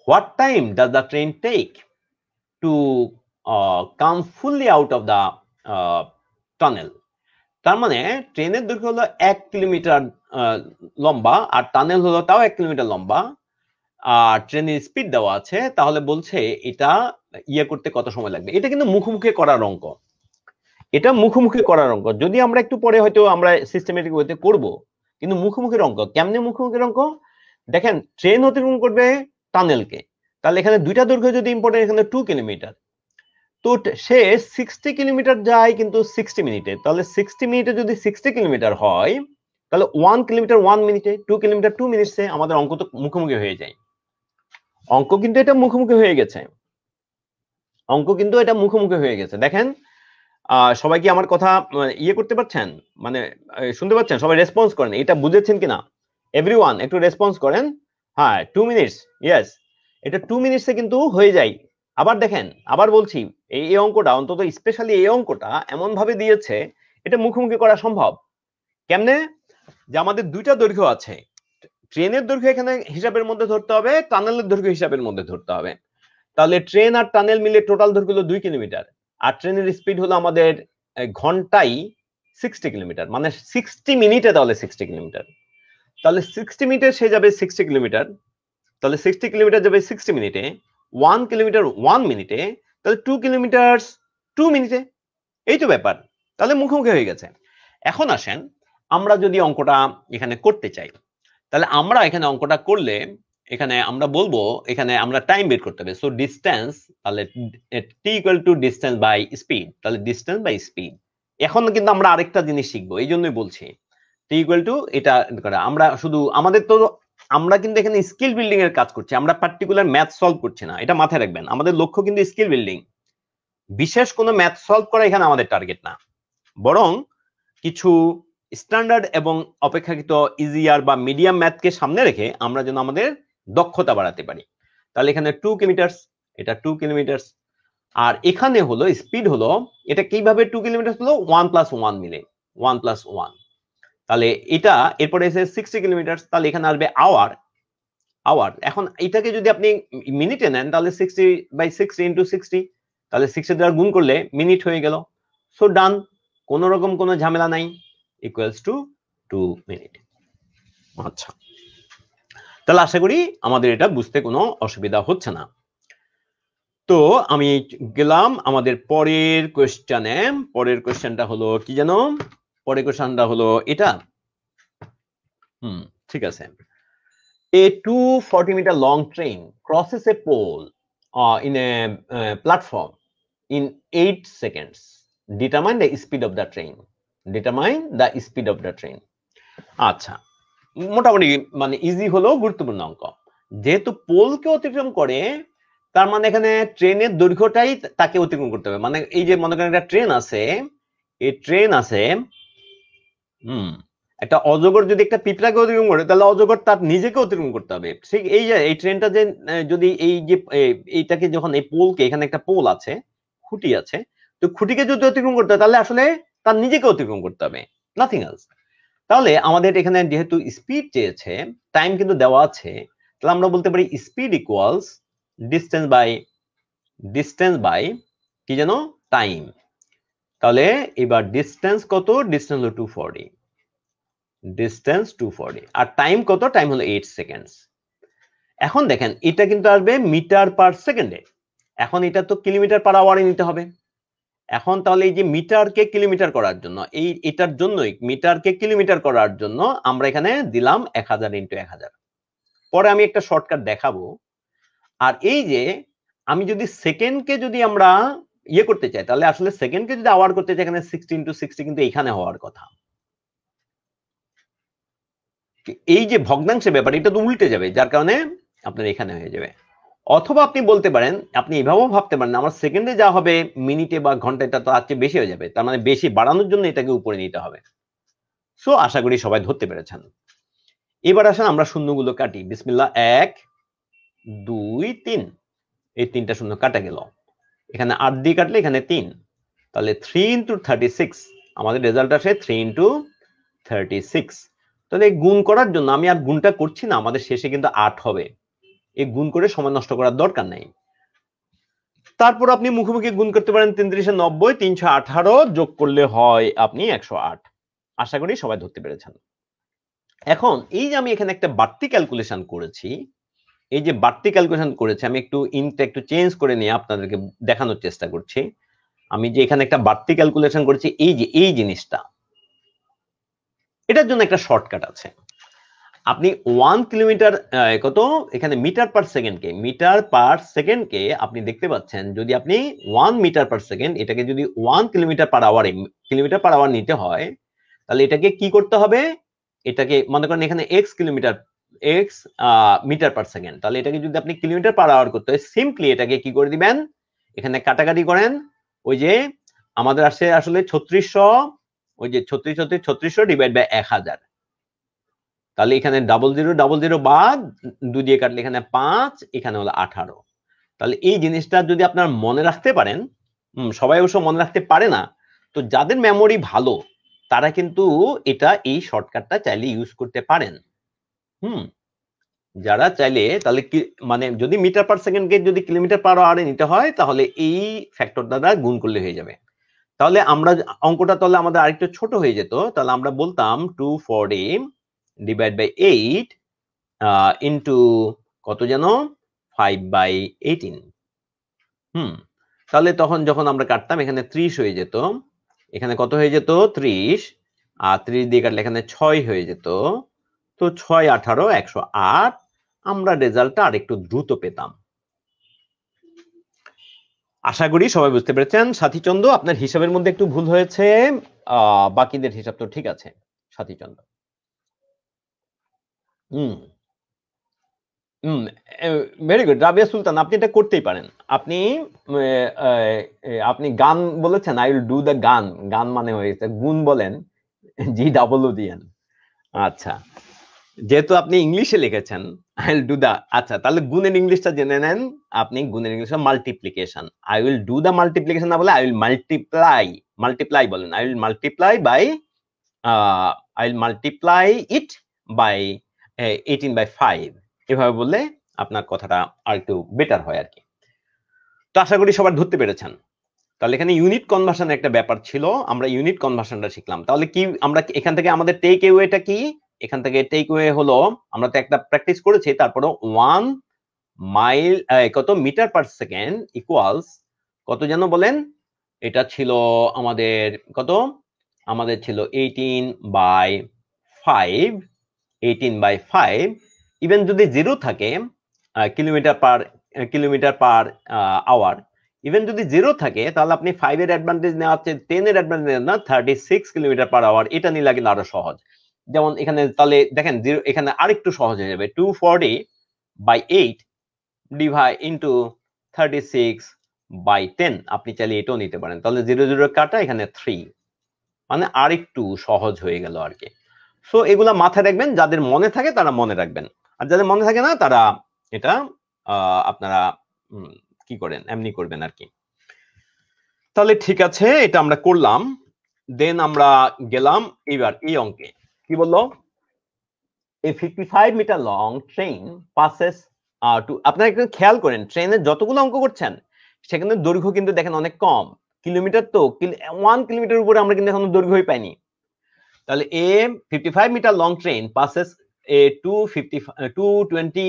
Speaker 1: what time does the train take to uh, come fully out of the uh, tunnel তার মানে ট্রেনের দৈর্ঘ্য হলো এক kilometre uh, লম্বা আর tunnel হলো তাও এক কিলোমিটার লম্বা আর ট্রেনের স্পিড দেওয়া আছে তাহলে বলছে এটা ইয়ে করতে কত সময় লাগবে এটা কিন্তু মুখোমুখি করার অঙ্ক এটা মুখোমুখি করার অঙ্ক যদি আমরা একটু পরে হয়তো আমরা সিস্টেমেটিক ওয়েতে করব কিন্তু মুখোমুখির অঙ্ক কেমনে মুখোমুখির অঙ্ক দেখেন ট্রেন অতিক্রম করবে টানেলকে তাহলে এখানে দুইটা দৈর্ঘ্য যদি ইম্পর্টেন্ট এখানে টু কিলোমিটার তো সে সিক্সটি কিলোমিটার যায় কিন্তু সিক্সটি মিনিটে তাহলে সিক্সটি মিনিটে যদি সিক্সটি কিলোমিটার হয় তাহলে ওয়ান কিলোমিটার ওয়ান মিনিটে টু কিলোমিটার টু মিনিটসে আমাদের অঙ্ক তো মুখোমুখি হয়ে যায় অঙ্ক কিন্তু এটা মুখোমুখি হয়ে গেছে অঙ্ক কিন্তু এটা মুখোমুখি হয়ে গেছে দেখেন সবাই কি আমার কথা মানে, ইয়ে করতে পারছেন মানে শুনতে পাচ্ছেন সবাই রেসপন্স করেন এটা বুঝেছেন কিনা এভরি একটু রেসপন্স করেন হ্যাঁ টু মিনিটস ইয়েস এটা টু মিনিটসে কিন্তু হয়ে যায় আবার দেখেন আবার বলছি এই অঙ্কটা অন্তত স্পেশালি এই অঙ্কটা এমন ভাবে দিয়েছে এটা মুখোমুখি করা সম্ভব কেমনে যে আমাদের দুইটা দৈর্ঘ্য আছে ট্রেনের দৈর্ঘ্য এখানে হিসাবের মধ্যে ধরতে হবে টানেলের দৈর্ঘ্য হিসাবের মধ্যে ধরতে হবে তাহলে ট্রেন আর টানেল মিলে টোটাল দৈর্ঘ্য হলো দুই কিলোমিটার আর ট্রেনের স্পিড হলো আমাদের ঘন্টাই সিক্সটি কিলোমিটার মানে সিক্সটি মিনিটে তাহলে সিক্সটি কিলোমিটার তাহলে সিক্সটি মিনিটে সে যাবে সিক্সটি কিলোমিটার তাহলে সিক্সটি কিলোমিটার যাবে সিক্সটি মিনিটে ওয়ান কিলোমিটার ওয়ান মিনিটে তাহলে টু কিলোমিটার টু মিনিটে এই তো ব্যাপার তাহলে মুখোমুখি হয়ে গেছে এখন আসেন আমরা যদি অঙ্কটা এখানে করতে চাই তাহলে আমরা এখানে অঙ্কটা করলে এখানে আমরা বলবো এখানে আমরা টাইম বের করতে হবে সো ডিস্টেন্স তাহলে T equal to distance by speed তাহলে ডিস্টেন্স বাই স্পিড এখন কিন্তু আমরা আরেকটা জিনিস শিখবো এই জন্যই বলছি ইকুয়াল টু এটা করে আমরা শুধু আমাদের তো আমরা কিন্তু এখানে স্কিল বিল্ডিং এর কাজ করছি আমরা পার্টিকুলার ম্যাথ সলভ করছি না এটা মাথায় রাখবেন আমাদের লক্ষ্য কিন্তু স্কিল বিল্ডিং বিশেষ কোনো ম্যাথ সলভ করা এখানে আমাদের টার্গেট না বরং কিছু স্ট্যান্ডার্ড এবং অপেক্ষাকৃত ইজিয়ার বা মিডিয়াম ম্যাথকে সামনে রেখে আমরা যেন আমাদের দক্ষতা বাড়াতে পারি তাহলে এখানে টু কিলোমিটার্স এটা টু কিলোমিটার্স আর এখানে হলো স্পিড হলো এটা কিভাবে টু কিলোমিটার হলো ওয়ান প্লাস ওয়ান মিলে ওয়ান প্লাস ওয়ান তাহলে এটা এরপরে এসে সিক্সটি কিলোমিটার তাহলে এখানে আসবে আওয়ার আওয়ার এখন এটাকে যদি আপনি মিনিটে নেন তাহলে sixty by sixty into sixty তাহলে সিক্সটি দ্বারা গুণ করলে মিনিট হয়ে গেল সো ডান কোন রকম কোন ঝামেলা নাই ইকুয়ালস টু টু মিনিট আচ্ছা তাহলে আশা করি আমাদের এটা বুঝতে কোনো অসুবিধা হচ্ছে না তো আমি গেলাম আমাদের পরের কোয়েশ্চানে পরের কোয়েশ্চেনটা হলো কি যেন পরে কোশানটা হলো এটা হুম ঠিক আছে a two forty metre long train crosses a pole in a platform in eight seconds determine the speed of the train determine the speed of the train আচ্ছা মোটামুটি মানে ইজি হলো গুরুত্বপূর্ণ অঙ্ক যেহেতু পোলকে অতিক্রম করে তার মানে এখানে ট্রেনের দৈর্ঘ্যটাই তাকে অতিক্রম করতে হবে মানে এই যে মনে করেন একটা ট্রেন আছে এই ট্রেন আছে একটা অজগর যদি একটা পিঁপড়াকে অতিক্রম করে তাহলে অজগর তার নিজেকে অতিক্রম করতে হবে ঠিক এই যে এই ট্রেনটা যে যদি এই যে এইটাকে যখন এই পোলকে এখানে একটা পোল আছে খুঁটি আছে তো খুঁটিকে যদি অতিক্রম করতে হয় তাহলে আসলে তার নিজেকে অতিক্রম করতে হবে নাথিং এলস তাহলে আমাদের এখানে যেহেতু স্পিড চেয়েছে টাইম কিন্তু দেওয়া আছে তাহলে আমরা বলতে পারি speed equals distance by distance by কি যেন টাইম তাহলে এবার ডিস্টেন্স কত ডিস্টেন্স হলো two forty distance two forty আর টাইম কত টাইম হলো এইট সেকেন্ডস এখন দেখেন এটা কিন্তু আসবে মিটার পার সেকেন্ডে এখন এটা তো কিলোমিটার পার আওয়ারে নিতে হবে এখন তাহলে এই যে মিটারকে কিলোমিটার করার জন্য এই এটার জন্যই মিটারকে কিলোমিটার করার জন্য আমরা এখানে দিলাম এক হাজার ইন্টু এক হাজার পরে আমি একটা শর্টকাট দেখাবো আর এই যে আমি যদি সেকেন্ডকে যদি আমরা ইয়ে করতে চাই তাহলে আসলে সেকেন্ড কে যদি আওয়ার করতে চাই এখানে সিক্সটি ইন্টু সিক্সটি কিন্তু এইখানে হওয়ার কথা এই যে ভগ্নাংশের ব্যাপার এটা তো উল্টে যাবে যার কারণে আপনার এখানে হয়ে যাবে অথবা আপনি বলতে পারেন আপনি এভাবেও ভাবতে পারেন আমার সেকেন্ডে যা হবে মিনিটে বা ঘন্টায় তা তার চেয়ে বেশি হয়ে যাবে তার মানে বেশি বাড়ানোর জন্য এটাকে উপরে নিতে হবে সো আশা করি সবাই ধরতে পেরেছেন এবার আসেন আমরা শূন্যগুলো কাটি বিসমিল্লা এক দুই তিন এই তিনটা শূন্য কাটা গেল এখানে আট দিয়ে কাটলে এখানে তিন তাহলে থ্রি ইন্টু থার্টি সিক্স আমাদের রেজাল্ট আসে থ্রি ইন্টু থার্টি সিক্স তাহলে গুণ করার জন্য আমি আর গুণটা করছি না আমাদের শেষে কিন্তু আট হবে এই গুণ করে সময় নষ্ট করার দরকার নেই তারপর আপনি মুখোমুখি গুণ করতে পারেন তিনত্রিশে নব্বই তিনশো আঠারো যোগ করলে হয় আপনি একশো আট আশা করি সবাই ধরতে পেরেছেন এখন এই যে আমি এখানে একটা বাড়তি ক্যালকুলেশন করেছি এই যে বাড়তি ক্যালকুলেশন করেছে আমি একটু ইনটা একটু চেঞ্জ করে নিয়ে আপনাদেরকে দেখানোর চেষ্টা করছি আমি যে এখানে একটা বাড়তি ক্যালকুলেশন করেছি এই যে এই জিনিসটা এটার জন্য একটা শর্টকাট আছে আপনি ওয়ান কিলোমিটার কত এখানে মিটার পার সেকেন্ডকে মিটার পার সেকেন্ডকে আপনি দেখতে পাচ্ছেন যদি আপনি ওয়ান মিটার পার সেকেন্ড এটাকে যদি ওয়ান কিলোমিটার পার আওয়ারে কিলোমিটার পার আওয়ার নিতে হয় তাহলে এটাকে কি করতে হবে এটাকে মনে করেন এখানে x kilometre x metre per second তাহলে এটাকে যদি আপনি কিলোমিটার পার আওয়ার করতে হয় সিম্পলি এটাকে কি করে দিবেন এখানে কাটাকাটি করেন ওই যে আমাদের আসে আসলে ছত্রিশশো ওই যে ছত্রিশ ছত্রিশ ছত্রিশশো ডিভাইড বাই এক হাজার তাহলে এখানে ডাবল জিরো ডাবল জিরো বাদ দু দিয়ে কাটলে এখানে পাঁচ এখানে হলো আঠারো তাহলে এই জিনিসটা যদি আপনার মনে রাখতে পারেন সবাই অবশ্য মনে রাখতে পারে না তো যাদের মেমোরি ভালো তারা কিন্তু এটা এই শর্টকাটটা চাইলে ইউজ করতে পারেন হুম যারা চাইলে তাহলে কি মানে যদি মিটার পার সেকেন্ডকে যদি কিলোমিটার পার আওয়ারে নিতে হয় তাহলে এই ফ্যাক্টর দ্বারা গুণ করলে হয়ে যাবে তাহলে আমরা অঙ্কটা তাহলে আমাদের আরেকটু ছোট হয়ে যেত তাহলে আমরা বলতাম two four a divide by eight into কত যেন ফাইভ বাই এইটিন হুম তাহলে তখন যখন আমরা কাটতাম এখানে ত্রিশ হয়ে যেত এখানে কত হয়ে যেত ত্রিশ আর ত্রিশ দিয়ে কাটলে এখানে ছয় হয়ে যেত তো ছয় আঠারো একশো আট আমরা রেজাল্টটা আর একটু দ্রুত পেতাম আশা করি সবাই বুঝতে পেরেছেন সাথীচন্দ্র আপনার হিসাবের মধ্যে একটু ভুল হয়েছে বাকিদের হিসাব তো ঠিক আছে Sathichandra hmm very good Rabia Sultan আপনি এটা করতেই পারেন আপনি আপনি গান বলেছেন I will do the gun গান মানে হয়েছে গুণ বলেন জি ডাবল ও দিয়েন আচ্ছা যেহেতু আপনি ইংলিশে লিখেছেন আই উইল ডু দা আচ্ছা তাহলে গুণের ইংলিশটা জেনে নেন আপনি গুণের ইংলিশটা multiplication I will do the multiplication না বলে আই উইল মাল্টিপ্লাই মাল্টিপ্লাই বলেন I will multiply by I will multiply it by eighteen by five এভাবে বললে আপনার কথাটা আর একটু বেটার হয় আর কি তো আশা করি সবার ধরতে পেরেছেন তাহলে এখানে ইউনিট কনভার্সন একটা ব্যাপার ছিল আমরা ইউনিট কনভার্সনটা শিখলাম তাহলে কি আমরা এখান থেকে আমাদের টেক এওয়েটা কি এখান থেকে টেক ওয়ে হলো আমরা তো একটা প্র্যাকটিস করেছি তারপরে ওয়ান মাইল কত মিটার পার সেকেন্ড ইকুয়ালস কত যেন বলেন এটা ছিল আমাদের কত আমাদের ছিল eighteen by five eighteen by five even যদি জিরো থাকে kilometre per kilometre per hour even যদি জিরো থাকে তাহলে আপনি ফাইভের অ্যাডভান্টেজ নেওয়া হচ্ছে টেনের অ্যাডভান্টেজ না thirty six kilometre per hour এটা নিয়ে লাগলে আরো সহজ যেমন এখানে তাহলে দেখেন জিরো এখানে আরেকটু সহজ হয়ে যাবে two forty by eight divide into thirty six by ten আপনি চাইলে এটাও নিতে পারেন তাহলে জিরো জিরো কাটা এখানে থ্রি মানে আরেকটু সহজ হয়ে গেল আর কি সো এগুলো মাথায় রাখবেন যাদের মনে থাকে তারা মনে রাখবেন আর যাদের মনে থাকে না তারা এটা আপনারা কি করেন এমনি করবেন আর কি তাহলে ঠিক আছে এটা আমরা করলাম দেন আমরা গেলাম এবার এই অঙ্কে কি বললো a fifty five metre long train passes two আপনারা একটু খেয়াল করেন ট্রেনের যতগুলো অঙ্ক করছেন সেখানে দৈর্ঘ্য কিন্তু দেখেন অনেক কম কিলোমিটার তো ওয়ান কিলোমিটার উপরে আমরা কিন্তু এখন দৈর্ঘ্যই পাইনি তাহলে a fifty five metre long train passes a two fifty two twenty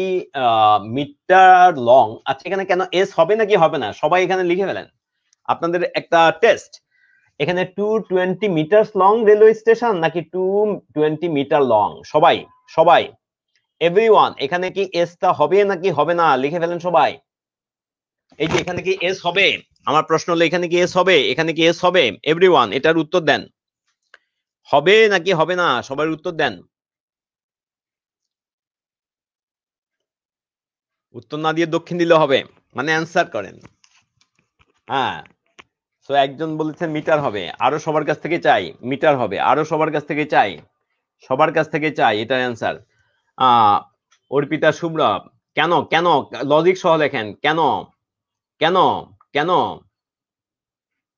Speaker 1: metre long আচ্ছা এখানে কেন এস হবে নাকি হবে না সবাই এখানে লিখে ফেলেন আপনাদের একটা টেস্ট এখানে two twenty metre long railway station নাকি টু টোয়েন্টি মিটার লং সবাই সবাই এভরিওয়ান এখানে কি এসটা হবে নাকি হবে না লিখে ফেলেন সবাই এই যে এখানে কি এস হবে আমার প্রশ্ন হলো এখানে কি এস হবে এখানে কি এস হবে এভরিওয়ান এটার উত্তর দেন হবে নাকি হবে না সবার উত্তর দেন উত্তর না দিয়ে দক্ষিণ দিলে হবে মানে অ্যান্সার করেন হ্যাঁ সো একজন বলেছেন মিটার হবে আরো সবার কাছ থেকে চাই মিটার হবে আরো সবার কাছ থেকে চাই সবার কাছ থেকে চাই এটার অ্যান্সার অর্পিতা শুভ্রব কেন কেন লজিক সহ লেখেন কেন কেন কেন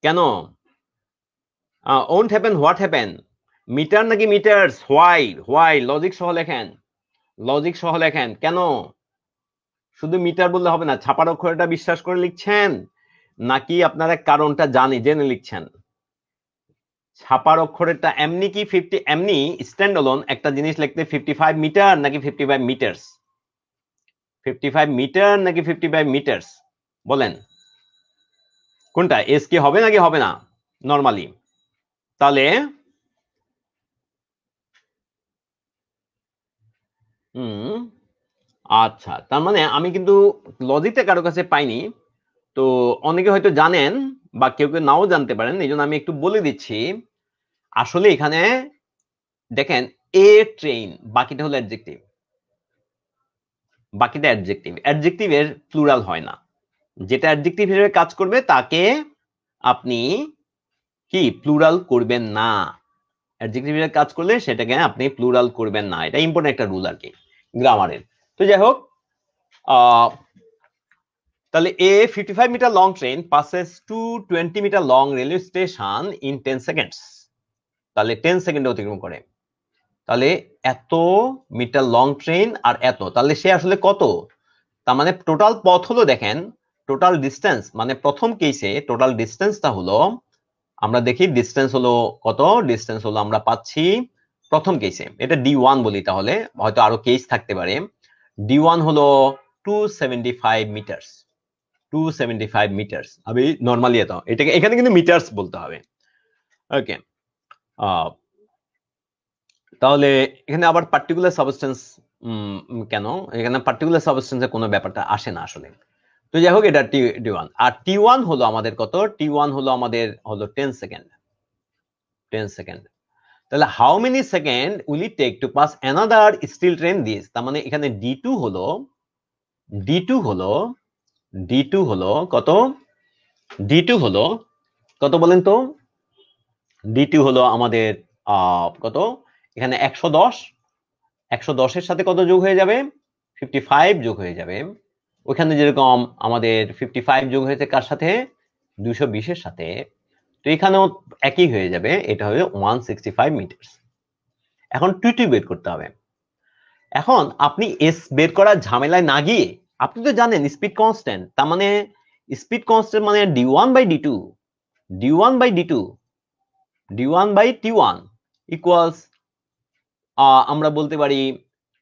Speaker 1: কেন won't happen what happen metre নাকি মিটার্স হোয়াই হোয়াই লজিক সহ লেখেন লজিক সহ লেখেন কেন শুধু মিটার বললে হবে না ছাপার অক্ষরটা বিশ্বাস করে লিখছেন নাকি আপনারা কারণটা জানি জেনে লিখছেন ছাপার অক্ষরেরটা এমনি কি ফিফটি এমনি স্ট্যান্ড অলোন একটা জিনিস লিখতে ফিফটি ফাইভ মিটার নাকি fifty five metres fifty five metre নাকি ফিফটি ফাইভ মিটার্স বলেন কোনটা এস কি হবে নাকি হবে না নর্মালি তাহলে হুম আচ্ছা তার মানে আমি কিন্তু লজিতে কারো কাছে পাইনি তো অনেকে হয়তো জানেন বা কেউ কেউ নাও জানতে পারেন এই জন্য আমি একটু বলে দিচ্ছি আসলে এখানে দেখেন এ ট্রেন বাকিটা হলো অ্যাডজেক্টিভ বাকিটা অ্যাডজেক্টিভ অ্যাডজেক্টিভের প্লুরাল হয় না যেটা অ্যাডজেক্টিভ হিসেবে কাজ করবে তাকে আপনি কি প্লুরাল করবেন না অ্যাডজেক্টিভ হিসেবে কাজ করলে সেটাকে আপনি প্লুরাল করবেন না এটা ইম্পর্টেন্ট একটা রুল আর কি গ্রামারের তো যাই হোক তাহলে a fifty five metre long train passes two twenty metre long railway station in ten seconds তাহলে টেন সেকেন্ডে অতিক্রম করে তাহলে এত মিটার লং ট্রেন আর এত তাহলে সে আসলে কত তার মানে টোটাল পথ হলো দেখেন টোটাল ডিস্টেন্স মানে প্রথম কেসে টোটাল ডিস্টেন্সটা হলো আমরা দেখি ডিস্টেন্স হলো কত ডিস্টেন্স হলো আমরা পাচ্ছি প্রথম কেসে এটা ডি ওয়ান বলি তাহলে হয়তো আরো কেস থাকতে পারে ডি ওয়ান হলো two seventy five metres two seventy five metres আমি নর্মালি এত এটাকে এখানে কিন্তু মিটার্স বলতে হবে ওকে তাহলে এখানে আবার পার্টিকুলার সাবস্টেন্স কেন এখানে পার্টিকুলার সাবস্টেন্সের কোনো ব্যাপারটা আসে না আসলে তো যাই হোক এটা টি ডি ওয়ান আর টি ওয়ান হলো আমাদের কত টি ওয়ান হলো আমাদের হলো টেন সেকেন্ড টেন সেকেন্ড তাহলে how many second will it take to pass another still train this তার মানে এখানে ডি টু হলো ডি টু হলো ডি টু হলো কত ডি টু হলো কত বলেন তো ডি টু হলো আমাদের কত এখানে একশো দশ একশো দশের সাথে কত যোগ হয়ে যাবে ফিফটি ফাইভ যোগ হয়ে যাবে ওইখানে যেরকম আমাদের ফিফটি ফাইভ যোগ হয়েছে কার সাথে দুশো বিশের সাথে তো এখানেও একই হয়ে যাবে এটা হবে ওয়ান সিক্সটি ফাইভ মিটার্স এখন টু টু বের করতে হবে এখন আপনি এস বের করার ঝামেলায় না গিয়ে আপনি তো জানেন স্পিড কনস্ট্যান্ট তার মানে স্পিড কনস্ট্যান্ট মানে D one by D two D one by D two D one by T one equals আমরা বলতে পারি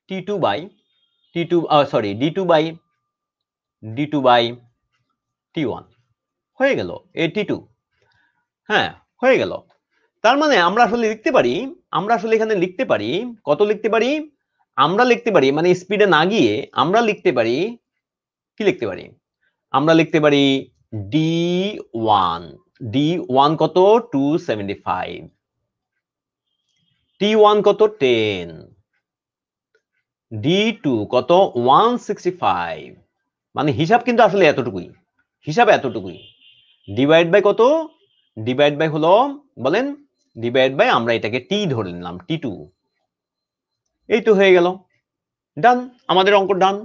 Speaker 1: T two by T two sorry D two by D two by T one হয়ে গেল এ টি two হ্যাঁ হয়ে গেল তার মানে আমরা আসলে লিখতে পারি আমরা আসলে এখানে লিখতে পারি কত লিখতে পারি আমরা লিখতে পারি মানে স্পিডে না গিয়ে আমরা লিখতে পারি কি লিখতে পারি আমরা লিখতে পারি ডি ওয়ান ডি ওয়ান কত two seventy five T one কত টেন ডি টু কত ওয়ান সিক্সটি ফাইভ মানে হিসাব কিন্তু আসলে এতটুকুই হিসাব এতটুকুই ডিভাইড বাই কত ডিভাইড বাই হলো বলেন ডিভাইড বাই আমরা এটাকে টি ধরে নিলাম টি টু এই তো হয়ে গেল ডান আমাদের অঙ্ক ডান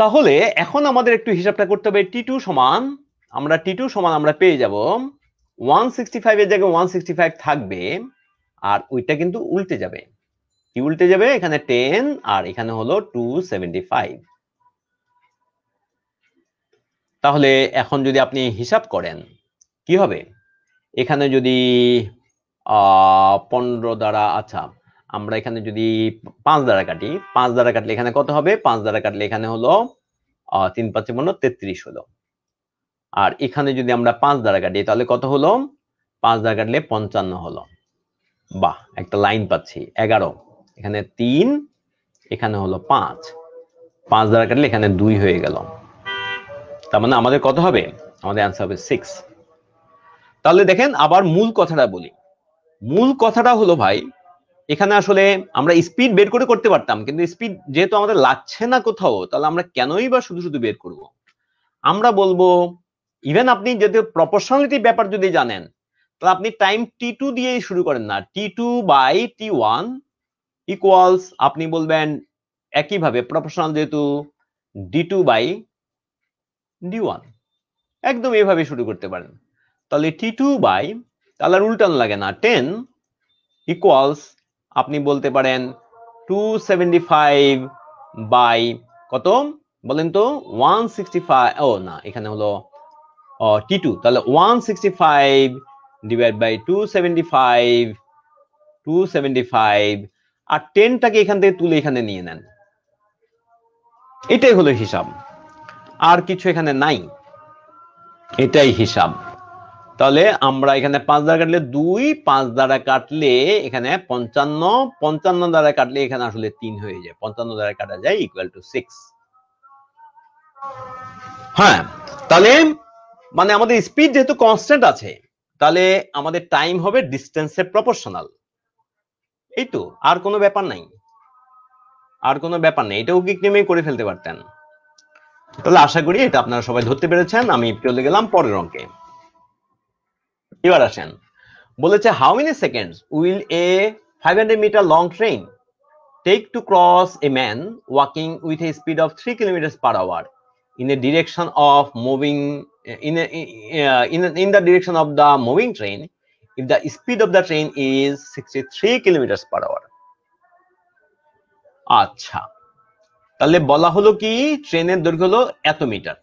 Speaker 1: তাহলে এখন আমাদের একটু হিসাবটা করতে হবে টি টু সমান আমরা টি টু সমান আমরা পেয়ে যাব ওয়ান সিক্সটি ফাইভের জায়গায় ওয়ান সিক্সটি ফাইভ থাকবে আর ওইটা কিন্তু উল্টে যাবে কি উল্টে যাবে এখানে টেন আর এখানে হলো টু সেভেন্টি ফাইভ তাহলে এখন যদি আপনি হিসাব করেন কি হবে এখানে যদি পনেরো দ্বারা আচ্ছা আমরা এখানে যদি পাঁচ দ্বারা কাটি পাঁচ দ্বারা কাটলে এখানে কত হবে পাঁচ দ্বারা কাটলে এখানে হলো তিন পাঁচ পনেরো তেত্রিশ হলো আর এখানে যদি আমরা পাঁচ দ্বারা কাটি তাহলে কত হলো পাঁচ দ্বারা কাটলে পঞ্চান্ন হলো বাহ একটা লাইন পাচ্ছি এগারো এখানে তিন এখানে হলো পাঁচ পাঁচ দ্বারা কাটলে এখানে দুই হয়ে গেল তার মানে আমাদের কত হবে আমাদের অ্যান্সার হবে সিক্স তাহলে দেখেন আবার মূল কথাটা বলি মূল কথাটা হলো ভাই এখানে আসলে আমরা স্পিড বের করে করতে পারতাম কিন্তু স্পিড যেহেতু আমাদের লাগছে না কোথাও তাহলে আমরা কেনই বা শুধু শুধু বের করব আমরা বলবো ইভেন আপনি যদি প্রপোর্শনালিটি ব্যাপার যদি জানেন তাহলে আপনি টাইম টি টু দিয়ে শুরু করেন না T two by T one equals আপনি বলবেন একইভাবে প্রপোর্শনাল যেহেতু D two by D one একদম এভাবে শুরু করতে পারেন তাহলে টি টু বাই তাহলে উল্টান লাগে না টেন ইকুয়ালস আপনি বলতে পারেন টু ফাইভ বাই কত বলেন তো ওয়ান সিক্সটি ফাইভ ও না এখানে হলো টি টু তাহলে one sixty five divide by two seventy five two five আর টেনটাকে এখান থেকে তুলে এখানে নিয়ে নেন এটাই হলো হিসাব আর কিছু এখানে নাই এটাই হিসাব তাহলে আমরা এখানে পাঁচ দ্বারা কাটলে দুই পাঁচ দ্বারা কাটলে এখানে পঞ্চান্ন পঞ্চান্ন দ্বারা কাটলে এখানে আসলে তিন হয়ে যায় পঞ্চান্ন দ্বারা কাটা যায় ইকুয়াল টু সিক্স হ্যাঁ তাহলে মানে আমাদের স্পিড যেহেতু কনস্ট্যান্ট আছে তাহলে আমাদের টাইম হবে ডিস্টেন্সের প্রপোর্শনাল এই তো আর কোনো ব্যাপার নাই আর কোনো ব্যাপার নেই এটাও গিক নেমেই করে ফেলতে পারতেন তাহলে আশা করি এটা আপনারা সবাই ধরতে পেরেছেন আমি চলে গেলাম পরের অঙ্কে এবার আসেন বলেছে how many seconds will a five hundred metre long train take to cross a man walking with a speed of three kilometre per hour in a direction of moving in a, the direction of the moving train if the speed of the train is sixty three is per hour আচ্ছা তাহলে বলা হলো কি ট্রেনের দৈর্ঘ্য হলো এত metre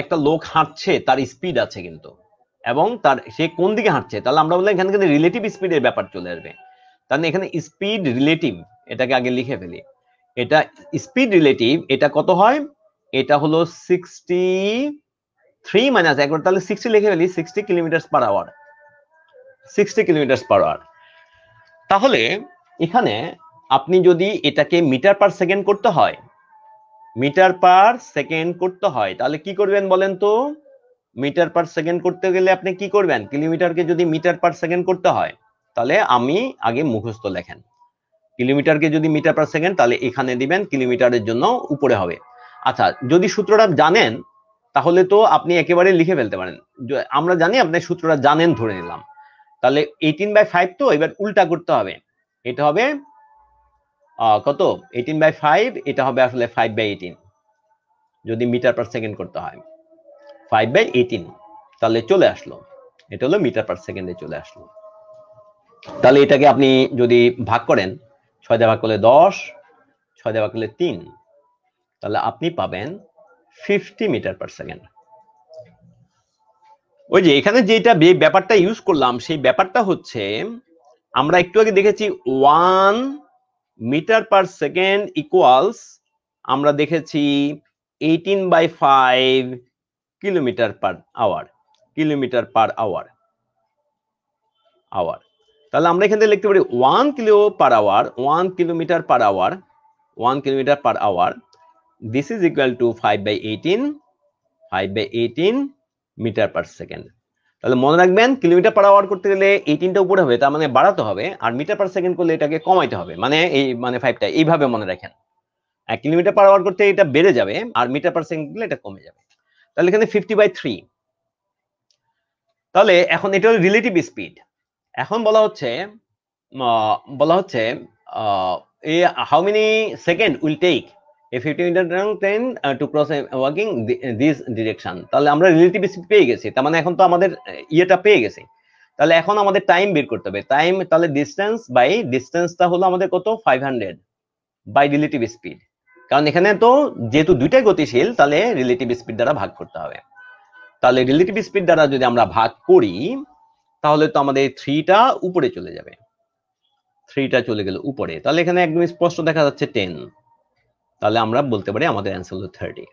Speaker 1: একটা লোক হাঁটছে তার স্পিড আছে কিন্তু এবং তার সে কোন দিকে হাঁটছে তাহলে আমরা বললাম এখানে কিন্তু রিলেটিভ স্পিডের ব্যাপার চলে আসবে তাহলে মানে এখানে স্পিড রিলেটিভ এটাকে আগে লিখে ফেলি এটা স্পিড রিলেটিভ এটা কত হয় এটা হলো সিক্সটি থ্রি মাইনাস একবার তাহলে সিক্সটি লিখে ফেলি sixty kilometre per hour sixty kilometre per hour তাহলে এখানে আপনি যদি এটাকে মিটার পার সেকেন্ড করতে হয় মিটার পার সেকেন্ড করতে হয় তাহলে কি করবেন বলেন তো মিটার পার সেকেন্ড করতে গেলে আপনি কি করবেন কিলোমিটারকে যদি মিটার পার সেকেন্ড করতে হয় তাহলে আমি আগে মুখস্থ লেখেন কিলোমিটারকে যদি মিটার পার সেকেন্ড তাহলে এখানে দিবেন কিলোমিটারের জন্য উপরে হবে আচ্ছা যদি সূত্রটা জানেন তাহলে তো আপনি একেবারে লিখে ফেলতে পারেন আমরা জানি আপনি সূত্রটা জানেন ধরে নিলাম তাহলে এইটিন বাই ফাইভ তো এবার উল্টা করতে হবে এটা হবে কত এইটিন বাই ফাইভ এটা হবে আসলে ফাইভ বাই এইটিন যদি মিটার পার সেকেন্ড করতে হয় ফাইভ বাই এইটিন তাহলে চলে আসলো এটা হলো মিটার পার সেকেন্ডে চলে আসলো তাহলে এটাকে আপনি যদি ভাগ করেন ছয় দেওয়া করলে দশ ছয় দেওয়া করলে তিন তাহলে আপনি পাবেন ফিফটি মিটার পার সেকেন্ড ওই যে এখানে যেটা ব্যাপারটা ইউজ করলাম সেই ব্যাপারটা হচ্ছে আমরা একটু আগে দেখেছি one metre per second equals আমরা দেখেছি eighteen by five kilometre per hour kilometre per hour hour তাহলে আমরা এখান থেকে লিখতে পারি one kilo per hour one kilometre per hour one kilometre per hour this is equal to five by eighteen five by eighteen metre per second তাহলে মনে রাখবেন kilometre per hour করতে গেলে এইটিনটা উপরে হবে তার মানে বাড়াতে হবে আর মিটার পার সেকেন্ড করলে এটাকে কমাইতে হবে মানে এই মানে ফাইভটা এইভাবে মনে রাখেন এক কিলোমিটার পার আওয়ার করতে এটা বেড়ে যাবে আর মিটার পার সেকেন্ড করলে এটা কমে যাবে তাহলে এখানে ফিফটি বাই থ্রি তাহলে এখন এটা হলো রিলেটিভ স্পিড এখন বলা হচ্ছে বলা হচ্ছে how many second will take a 50 metre long train to cross cross this uh, direction uh, তাহলে আমরা রিলেটিভ স্পিড পেয়ে গেছি তার মানে এখন তো আমাদের uh, ইয়েটা পেয়ে গেছি তাহলে এখন আমাদের টাইম বের করতে হবে টাইম তাহলে ডিসটেন্স বাই ডিসটেন্সটা হলো আমাদের কত 500 বাই রিলেটিভ স্পিড কারণ এখানে তো যেহেতু দুইটাই গতিশীল তাহলে রিলেটিভ স্পিড দ্বারা ভাগ করতে হবে তাহলে রিলেটিভ স্পিড দ্বারা যদি আমরা ভাগ করি তাহলে তো আমাদের থ্রিটা উপরে চলে যাবে থ্রিটা চলে গেল উপরে তাহলে এখানে একদম স্পষ্ট দেখা যাচ্ছে টেন তাহলে আমরা বলতে পারি আমাদের অ্যান্সার হলো থার্টি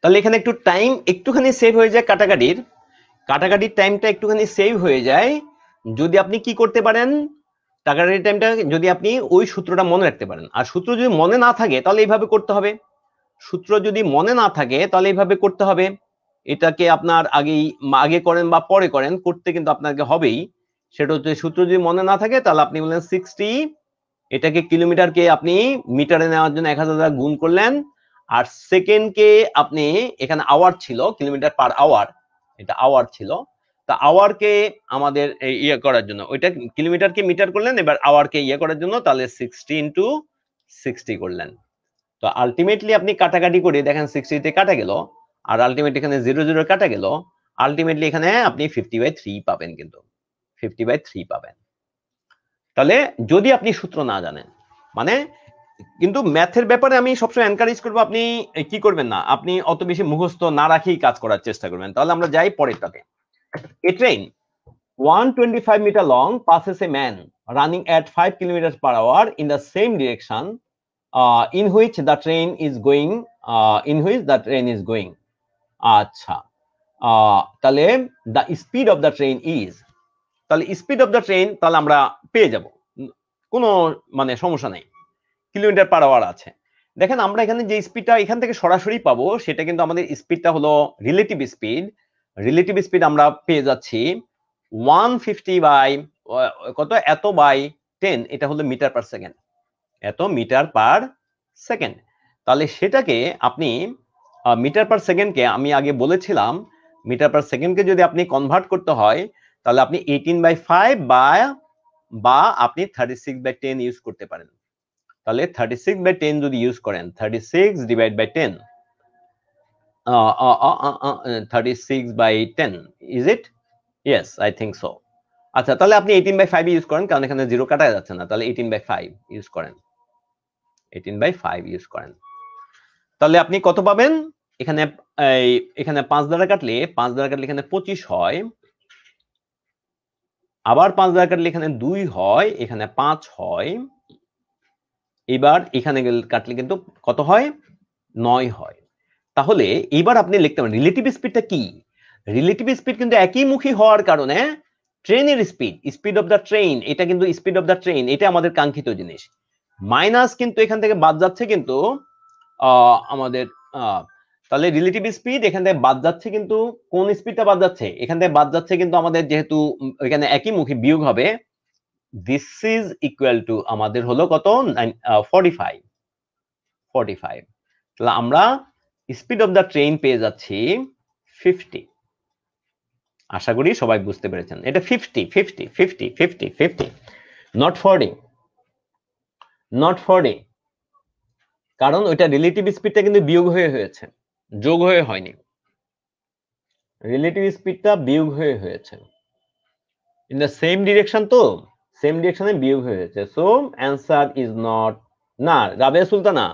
Speaker 1: তাহলে এখানে একটু টাইম একটুখানি সেভ হয়ে যায় কাটাকাটির কাটাকাটির টাইমটা একটুখানি সেভ হয়ে যায় যদি আপনি কি করতে পারেন কাটাকাটির টাইমটা যদি আপনি ওই সূত্রটা মনে রাখতে পারেন আর সূত্র যদি মনে না থাকে তাহলে এইভাবে করতে হবে সূত্র যদি মনে না থাকে তাহলে এইভাবে করতে হবে এটাকে আপনার আগেই আগে করেন বা পরে করেন করতে কিন্তু আপনাকে হবেই সেটা হচ্ছে সূত্র যদি মনে না থাকে তাহলে আপনি বললেন সিক্সটি এটাকে কিলোমিটারকে আপনি মিটারে নেওয়ার জন্য এক হাজার গুণ করলেন আর সেকেন্ডকে আপনি এখানে আওয়ার ছিল কিলোমিটার পার আওয়ার এটা আওয়ার ছিল তা আওয়ারকে আমাদের ইয়ে করার জন্য ওইটা কিলোমিটারকে মিটার করলেন এবার আওয়ারকে ইয়ে করার জন্য তাহলে সিক্সটি ইন্টু সিক্সটি করলেন তো আলটিমেটলি আপনি কাটাকাটি করে দেখেন সিক্সটিতে কাটা গেল আর আলটিমেটলি এখানে জিরো জিরো কাটা গেল আলটিমেটলি এখানে আপনি ফিফটি বাই থ্রি পাবেন কিন্তু ফিফটি বাই থ্রি পাবেন তাহলে যদি আপনি সূত্র না জানেন মানে কিন্তু ম্যাথের ব্যাপারে আমি সবসময় এনকারেজ করবো আপনি কি করবেন না আপনি অত বেশি মুখস্থ না রাখেই কাজ করার চেষ্টা করবেন তাহলে আমরা যাই পরেরটাতে a train one twenty five metre long passes a man running at five kilometre per hour in the same direction in which the train is going in which the train is going আচ্ছা তাহলে the speed of the train is তাহলে speed of the train তাহলে আমরা পেয়ে যাব কোনো মানে সমস্যা নেই কিলোমিটার পার আওয়ার আছে দেখেন আমরা এখানে যে স্পিডটা এখান থেকে সরাসরি পাবো সেটা কিন্তু আমাদের স্পিডটা হলো রিলেটিভ স্পিড রিলেটিভ স্পিড আমরা পেয়ে যাচ্ছি ওয়ান ফিফটি বাই কত এত বাই টেন এটা হলো মিটার পার সেকেন্ড এত মিটার পার সেকেন্ড তাহলে সেটাকে আপনি মিটার পার সেকেন্ডকে আমি আগে বলেছিলাম মিটার পার সেকেন্ডকে যদি আপনি কনভার্ট করতে হয় তাহলে আপনি এইটিন বাই ফাইভ বা বা আপনি thirty six by ten use করতে পারেন তাহলে থার্টি সিক্স বাই টেন যদি ইউজ করেন thirty six divide by ten thirty six by ten is it yes I think so আচ্ছা তাহলে আপনি এইটিন বাই ফাইভ ইউজ করেন কারণ এখানে জিরো কাটা যাচ্ছে না তাহলে এইটিন বাই ফাইভ ইউজ করেন এইটিন বাই ফাইভ ইউজ করেন তাহলে আপনি কত পাবেন এখানে এখানে পাঁচ দ্বারা কাটলে পাঁচ দ্বারা কাটলে এখানে পঁচিশ হয় আবার পাঁচ দ্বারা কাটলে এখানে দুই হয় এখানে পাঁচ হয় এবার এখানে কাটলে কিন্তু কত হয় নয় হয় তাহলে এবার আপনি লিখতে পারেন রিলেটিভ স্পিডটা কি রিলেটিভ স্পিড কিন্তু একই মুখী হওয়ার কারণে ট্রেনের speed speed of the train এটা কিন্তু স্পিড অফ দ্য ট্রেন এটা আমাদের কাঙ্ক্ষিত জিনিস মাইনাস কিন্তু এখান থেকে বাদ যাচ্ছে কিন্তু আমাদের তাহলে রিলেটিভ স্পিড এখান থেকে বাদ যাচ্ছে কিন্তু কোন স্পিডটা বাদ যাচ্ছে এখান থেকে বাদ যাচ্ছে কিন্তু আমাদের যেহেতু এখানে একই মুখী বিয়োগ হবে দিস ইজ ইকুয়াল টু আমাদের হলো কত ফর্টি ফাইভ ফর্টি ফাইভ তাহলে আমরা স্পিড অফ দ্য ট্রেন পেয়ে যাচ্ছি ফিফটি আশা করি সবাই বুঝতে পেরেছেন এটা fifty fifty fifty fifty fifty not forty not forty কারণ ওইটা রিলেটিভ স্পিডটা কিন্তু বিয়োগ হয়ে হয়েছে যোগ হয়ে হয়নি রিলেটিভ স্পিডটা বিয়োগ হয়ে হয়েছে ইন দ্য সেম ডিরেকশন তো সেম ডিরেকশনে বিয়োগ হয়েছে সো অ্যান্সার ইজ নট না রাবেয়া সুলতানা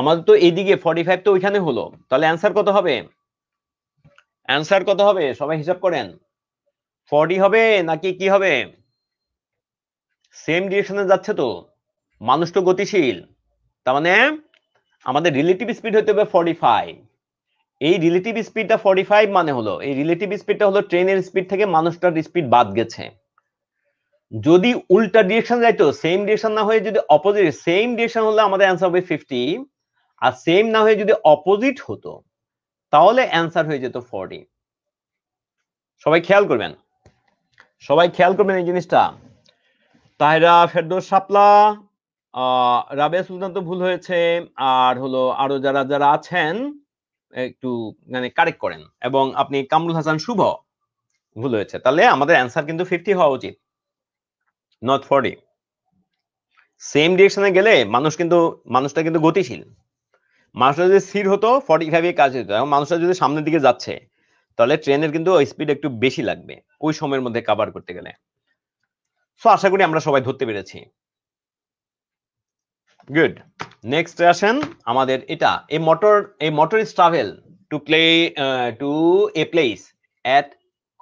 Speaker 1: আমাদের তো এইদিকে ফর্টি ফাইভ তো ওইখানে হলো তাহলে অ্যান্সার কত হবে অ্যান্সার কত হবে সবাই হিসাব করেন ফর্টি হবে নাকি কি হবে সেম ডিরেকশনে যাচ্ছে তো মানুষ তো গতিশীল তার মানে আমাদের রিলেটিভ স্পিড হতে হবে ফর্টি ফাইভ এই রিলেটিভ স্পিডটা ফর্টি ফাইভ মানে হলো এই রিলেটিভ স্পিডটা হলো ট্রেনের স্পিড থেকে মানুষটার স্পিড বাদ গেছে যদি উল্টা ডিরেকশন যাইতো সেম ডিরেকশন না হয়ে যদি অপোজিট সেম ডিরেকশন হলে আমাদের অ্যান্সার হবে ফিফটি আর সেম না হয়ে যদি অপোজিট হতো তাহলে অ্যান্সার হয়ে যেত ফর্টি সবাই খেয়াল করবেন সবাই খেয়াল করবেন এই জিনিসটা তাহেরা ফেরদোস সাপলা রাবেয়া সুলতান তো ভুল হয়েছে আর হলো আরো যারা যারা আছেন একটু মানে কারেক্ট করেন এবং আপনি কামরুল হাসান শুভ ভুল হয়েছে তাহলে আমাদের অ্যান্সার কিন্তু ফিফটি হওয়া উচিত নট ফর্টি সেম ডিরেকশনে গেলে মানুষ কিন্তু মানুষটা কিন্তু গতিশীল মানুষটা যদি স্থির হতো ফর্টি ফাইভে কাজ হতো এবং মানুষটা যদি সামনের দিকে যাচ্ছে তাহলে ট্রেনের কিন্তু স্পিড একটু বেশি লাগবে ওই সময়ের মধ্যে কাভার করতে গেলে সো আশা করি আমরা সবাই ধরতে পেরেছি গুড নেক্সট আসেন আমাদের এটা a motor a motor is travel to play to a place at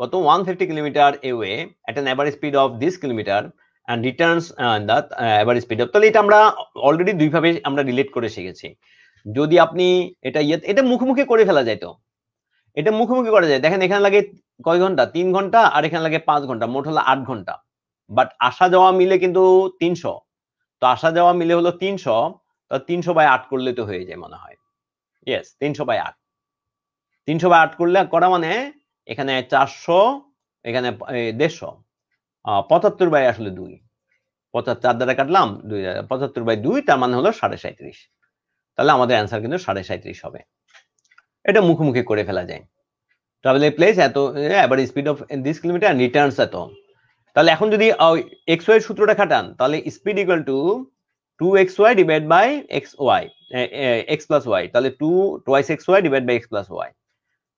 Speaker 1: কত one fifty kilometre away at an average speed of this kilometre and returns that average speed of তাহলে এটা আমরা already দুইভাবে আমরা relate করে শিখেছি যদি আপনি এটা ইয়ে এটা মুখোমুখি করে ফেলা যায় তো এটা মুখোমুখি করা যায় দেখেন এখানে লাগে কয় ঘন্টা তিন ঘন্টা আর এখানে লাগে পাঁচ ঘন্টা মোট হলো আট ঘন্টা বাট আসা যাওয়া মিলে কিন্তু তিনশো তো আসা যাওয়া মিলে হলো তিনশো তিনশো বাই আট করলে তো হয়ে যায় মনে হয় ইয়েস তিনশো বাই আট তিনশো বাই আট করলে করা মানে এখানে চারশো এখানে দেড়শো পঁচাত্তর বাই আসলে দুই পঁচাত্তর চার দ্বারা কাটলাম দুই পঁচাত্তর বাই দুই তার মানে হলো সাড়ে সাঁত্রিশ তাহলে আমাদের অ্যান্সার কিন্তু সাড়ে সাঁত্রিশ হবে এটা মুখোমুখি করে ফেলা যায় ট্রাভেল প্লেস এত average speed of this kilometre returns এত তাহলে এখন যদি এক্স ওয়াই সূত্রটা খাটান তাহলে speed equal to two x Y divide by x y x plus y তাহলে two twice x Y divide by x plus y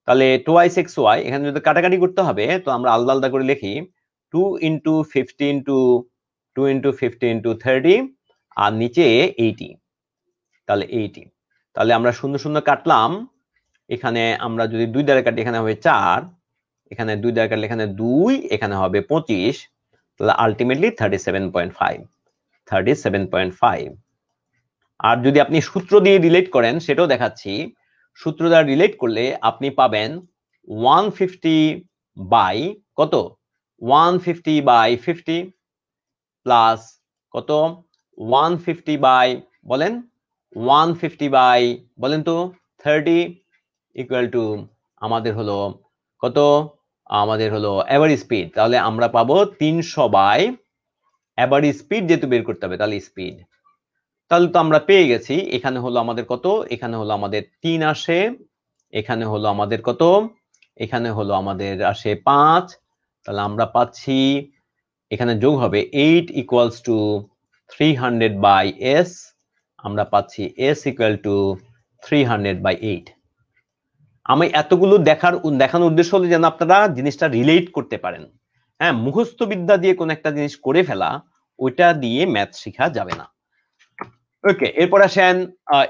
Speaker 1: তাহলে টোয়াইস এক্স ওয়াই এখানে যদি কাটাকাটি করতে হবে তো আমরা আলাদা আলাদা করে লিখি two into fifty into two into fifty into thirty আর নিচে এইটি তাহলে এইটি তাহলে আমরা সুন্দর সুন্দর কাটলাম এখানে আমরা যদি দুই দ্বারা কাটি এখানে হবে চার এখানে দুই দ্বারা কাটলে এখানে দুই এখানে হবে পঁচিশ তাহলে ultimately thirty seven point five thirty seven point five আর যদি আপনি সূত্র দিয়ে রিলেট করেন সেটাও দেখাচ্ছি সূত্র দ্বারা রিলেট করলে আপনি পাবেন ওয়ান ফিফটি বাই কত one fifty by fifty plus কত ওয়ান ফিফটি বাই বলেন ওয়ান ফিফটি বাই বলেন তো থার্টি ইকুয়াল টু আমাদের হলো কত আমাদের হলো অ্যাভারেজ স্পিড তাহলে আমরা পাবো তিনশো বাই অ্যাভারেজ স্পিড যেহেতু বের করতে হবে তাহলে স্পিড তাহলে তো আমরা পেয়ে গেছি এখানে হলো আমাদের কত এখানে হলো আমাদের তিন আসে এখানে হলো আমাদের কত এখানে হলো আমাদের আসে পাঁচ তাহলে আমরা পাচ্ছি এখানে যোগ হবে eight equals to three hundred by S আমরা পাচ্ছি S equal to three hundred by eight আমি এতগুলো দেখার দেখানোর উদ্দেশ্য হলো যেন আপনারা জিনিসটা রিলেট করতে পারেন হ্যাঁ মুখস্থ বিদ্যা দিয়ে কোন একটা জিনিস করে ফেলা ওইটা দিয়ে ম্যাথ শেখা যাবে না ওকে এরপর আসেন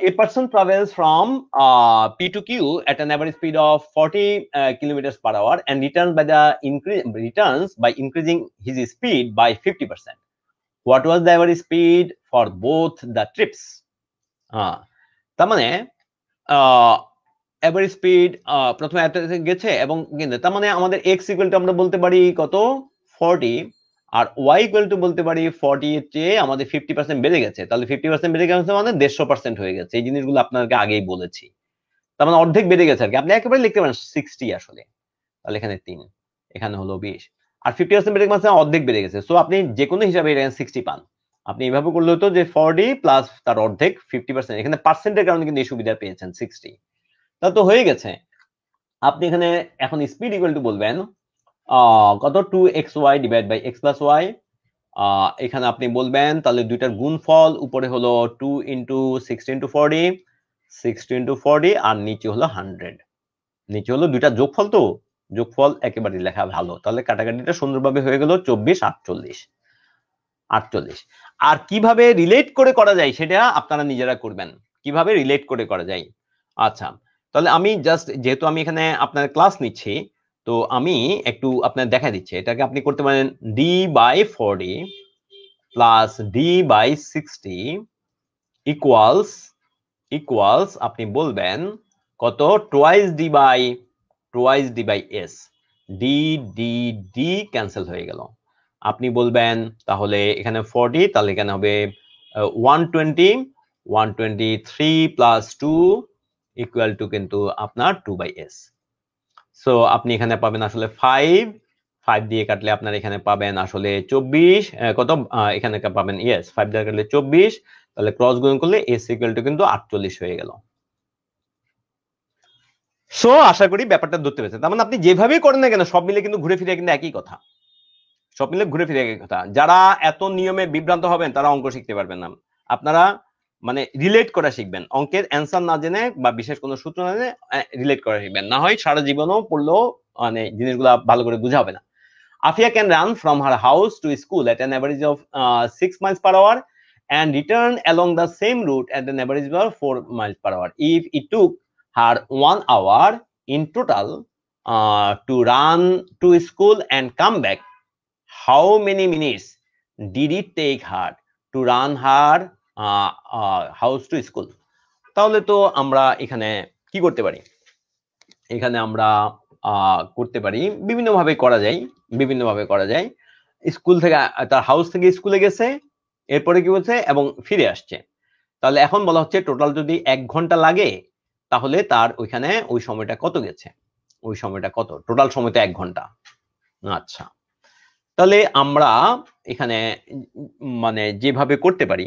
Speaker 1: a person travels from P to Q at an average speed of forty kilometer per hour and return by the increase returns by increasing his speed by fifty percent what was the average speed for both the trips হ্যাঁ তার মানে average speed প্রথমে এত গেছে এবং কিন্তু তার মানে আমাদের এক্স ইকুয়াল টু আমরা বলতে পারি কত ফর্টি আর ওয়াই ইকুয়াল টু বলতে পারি ফর্টি এর চেয়ে আমাদের ফিফটি পার্সেন্ট বেড়ে গেছে তাহলে ফিফটি পার্সেন্ট বেড়ে গেছে মানে দেড়শো পার্সেন্ট হয়ে গেছে এই জিনিসগুলো আপনাকে আগেই বলেছি তার মানে অর্ধেক বেড়ে গেছে আর কি আপনি একেবারে লিখতে পারেন সিক্সটি আসলে তাহলে এখানে তিন এখানে হলো বিশ আর ফিফটি পার্সেন্ট বেড়ে গেছে মানে অর্ধেক বেড়ে গেছে সো আপনি যে কোনো হিসাবে এখানে সিক্সটি পান আপনি এভাবে করলে হতো যে ফর্টি প্লাস তার অর্ধেক ফিফটি পার্সেন্ট এখানে পার্সেন্টের কারণে কিন্তু এই সুবিধা পেয়েছেন সিক্সটি তা তো হয়ে গেছে আপনি এখানে এখন স্পিড ইকুয়াল টু বলবেন কত two x Y divide by x plus Y এখানে আপনি বলবেন তাহলে দুইটার গুণফল উপরে হলো two into sixty into forty sixty into forty আর নিচে হলো হান্ড্রেড নিচে হলো দুইটা যোগফল তো যোগফল একেবারে লেখা ভালো তাহলে কাটাকাটিটা সুন্দরভাবে হয়ে গেল চব্বিশ আটচল্লিশ আটচল্লিশ আর কিভাবে রিলেট করে করা যায় সেটা আপনারা নিজেরা করবেন কিভাবে রিলেট করে করা যায় আচ্ছা তাহলে আমি জাস্ট যেহেতু আমি এখানে আপনার ক্লাস নিচ্ছি তো আমি একটু আপনার দেখা দিচ্ছি এটাকে আপনি করতে পারেন D by forty plus D by sixty equals equals আপনি বলবেন কত twice D by twice D by S D D D cancel হয়ে গেল আপনি বলবেন তাহলে এখানে ফোরটি তাহলে এখানে হবে one twenty one twenty three plus two equal to কিন্তু আপনার টু বাই এস সো আপনি এখানে পাবেন আসলে ফাইভ ফাইভ দিয়ে কাটলে আপনার এখানে পাবেন আসলে চব্বিশ কত এখানে পাবেন ইয়েস ফাইভ দিয়ে কাটলে চব্বিশ তাহলে ক্রস গুণ করলে এস ইকুয়াল টু কিন্তু আটচল্লিশ হয়ে গেল সো আশা করি ব্যাপারটা ধরতে পেরেছেন তার মানে আপনি যেভাবেই করেন না কেন সব মিলে কিন্তু ঘুরে ফিরে কিন্তু একই কথা সব মিলে ঘুরে ফিরে একই কথা যারা এত নিয়মে বিভ্রান্ত হবেন তারা অঙ্ক শিখতে পারবেন না আপনারা মানে রিলেট করা শিখবেন অঙ্কের অ্যান্সার না জেনে বা বিশেষ কোনো সূত্র না জেনে রিলেট করা শিখবেন না হয় সারা জীবনও পড়লেও মানে জিনিসগুলো ভালো করে বুঝা হবে না Afia can run from her house to school at an average of six miles per hour and return along the same route at an average of four miles per hour if it took her one hour in total to run to school and come back how many minutes did it take hurt to run her house to school তাহলে তো আমরা এখানে কি করতে পারি এখানে আমরা করতে পারি বিভিন্নভাবে করা যায় বিভিন্নভাবে করা যায় স্কুল থেকে তার হাউস থেকে স্কুলে গেছে এরপরে কি বলছে এবং ফিরে আসছে তাহলে এখন বলা হচ্ছে টোটাল যদি এক ঘন্টা লাগে তাহলে তার ওইখানে ওই সময়টা কত গেছে ওই সময়টা কত টোটাল সময় তো এক ঘন্টা আচ্ছা তাহলে আমরা এখানে মানে যেভাবে করতে পারি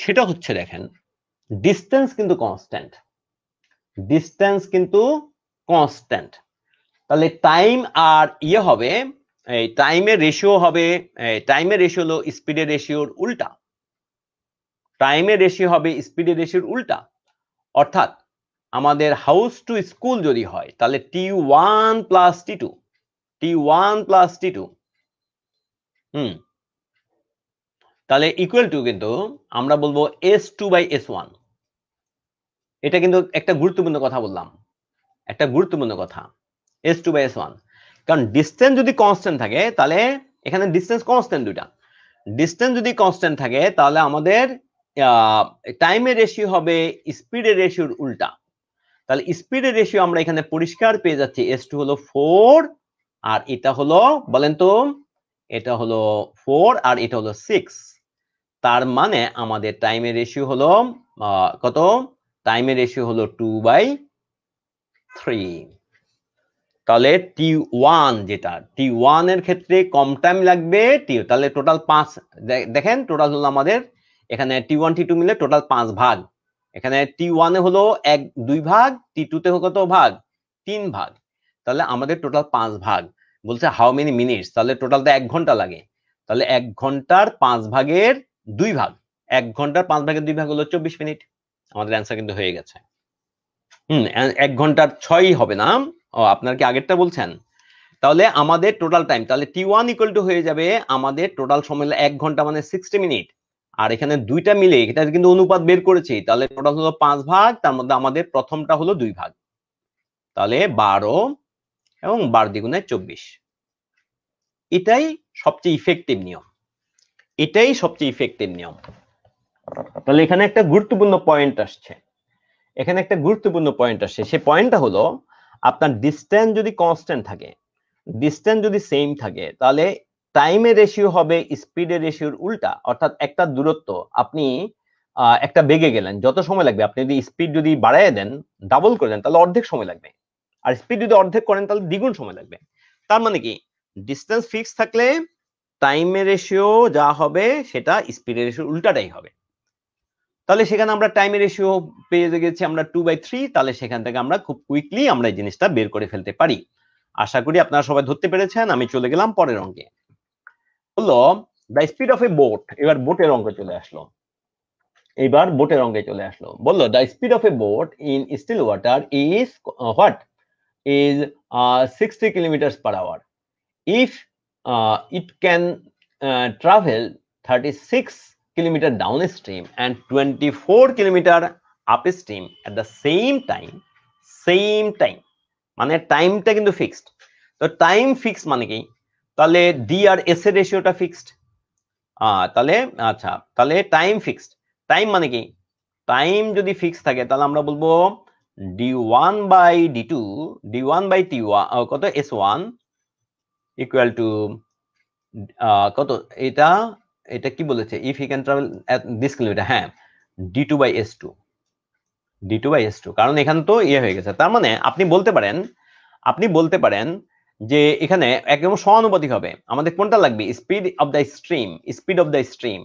Speaker 1: সেটা হচ্ছে দেখেন ডিস্টেন্স কিন্তু কনস্ট্যান্ট ডিস্টেন্স কিন্তু কনস্ট্যান্ট তাহলে টাইম আর ইয়ে হবে এই টাইমের রেশিও হবে টাইমের রেশিও হলো স্পিডের রেশিওর উল্টা টাইমের রেশিও হবে স্পিডের রেশিওর উল্টা অর্থাৎ আমাদের হাউস টু স্কুল যদি হয় তাহলে T one plus T two T one plus T two hmm তাহলে ইকুয়াল টু কিন্তু আমরা বলবো S two by S one এটা কিন্তু একটা গুরুত্বপূর্ণ কথা বললাম একটা গুরুত্বপূর্ণ কথা S two by S one কারণ ডিস্টেন্স যদি কনস্ট্যান্ট থাকে তাহলে এখানে ডিস্টেন্স কনস্ট্যান্ট দুইটা ডিস্টেন্স যদি কনস্ট্যান্ট থাকে তাহলে আমাদের টাইমের রেশিও হবে স্পিডের রেশিওর উল্টা তাহলে স্পিডের রেশিও আমরা এখানে পরিষ্কার পেয়ে যাচ্ছি এস টু হলো ফোর আর এটা হলো বলেন তো এটা হলো ফোর আর এটা হলো সিক্স তার মানে আমাদের টাইমের রেশিও হলো কত টাইমের রেশিও হলো টু বাই থ্রি তাহলে টি ওয়ান যেটা টি ওয়ান এর ক্ষেত্রে কম টাইম লাগবে টি তাহলে টোটাল পাঁচ দেখেন টোটাল হলো আমাদের এখানে টি ওয়ান টি টু মিলে টোটাল পাঁচ ভাগ এখানে টি ওয়ানে হলো এক দুই ভাগ টি টুতে কত ভাগ তিন ভাগ তাহলে আমাদের টোটাল পাঁচ ভাগ বলছে হাউ মেনি মিনিটস তাহলে টোটাল তো এক ঘন্টা লাগে তাহলে এক ঘন্টার পাঁচ ভাগের দুই ভাগ এক ঘন্টার পাঁচ ভাগের দুই ভাগ হলো চব্বিশ মিনিট আমাদের অ্যান্সার কিন্তু হয়ে গেছে হুম এক ঘন্টার ছয়ই হবে না ও আপনার কি আগেরটা বলছেন তাহলে আমাদের টোটাল টাইম তাহলে টি ওয়ান ইকুয়াল টু হয়ে যাবে আমাদের টোটাল সময় এক ঘন্টা মানে সিক্সটি মিনিট আর এখানে দুইটা মিলে এটা কিন্তু অনুপাত বের করেছি তাহলে টোটাল হলো পাঁচ ভাগ তার মধ্যে আমাদের প্রথমটা হলো দুই ভাগ তাহলে বারো এবং বার দ্বিগুণে চব্বিশ এটাই সবচেয়ে ইফেক্টিভ নিয়ম এটাই সবচেয়ে ইফেক্টিভ নিয়ম তাহলে এখানে একটা গুরুত্বপূর্ণ পয়েন্ট আসছে এখানে একটা গুরুত্বপূর্ণ পয়েন্ট আসছে সে পয়েন্টটা হলো আপনার ডিস্ট্যান্স যদি কনস্ট্যান্ট থাকে ডিস্ট্যান্স যদি সেম থাকে তাহলে টাইমের রেশিও হবে স্পিডের রেশিওর উল্টা অর্থাৎ একটা দূরত্ব আপনি একটা বেগে গেলেন যত সময় লাগবে আপনি যদি স্পিড যদি বাড়ায় দেন ডাবল করে দেন তাহলে অর্ধেক সময় লাগবে আর স্পিড যদি অর্ধেক করেন তাহলে দ্বিগুণ সময় লাগবে তার মানে কি ডিস্টেন্স ফিক্স থাকলে টাইমের রেশিও যা হবে সেটা স্পিডের রেশিও উল্টাটাই হবে তাহলে সেখানে আমরা টাইমের রেশিও পেয়ে গেছি আমরা টু বাই থ্রি তাহলে সেখান থেকে আমরা খুব কুইকলি আমরা এই জিনিসটা বের করে ফেলতে পারি আশা করি আপনারা সবাই ধরতে পেরেছেন আমি চলে গেলাম পরের অঙ্কে হলো the speed of a boat এবার বোটের অঙ্কে চলে আসলো এবার বোটের অঙ্কে চলে আসলো বললো the speed of a boat in still water is what is sixty kilometre per hour if uh, it can uh, travel 36 kilometer downstream and 24 kilometer upstream at the same time same time মানে টাইমটা কিন্তু fixed তো time fixed মানে কি তাহলে D আর S এর রেশিওটা fixed তাহলে আচ্ছা তাহলে টাইম ফিক্সড টাইম মানে কি টাইম যদি ফিক্সড থাকে তাহলে আমরা বলবো D one by D two D one by T one কত S one equal to uh, কত এটা এটা কি বলেছে if he can travel this kilometer হ্যাঁ D two by S two D two by S two কারণ এখানে তো ইয়ে হয়ে গেছে তার মানে আপনি বলতে পারেন আপনি বলতে পারেন যে এখানে একদম সমানুপাতিক হবে আমাদের কোনটা লাগবে speed of the stream speed of the stream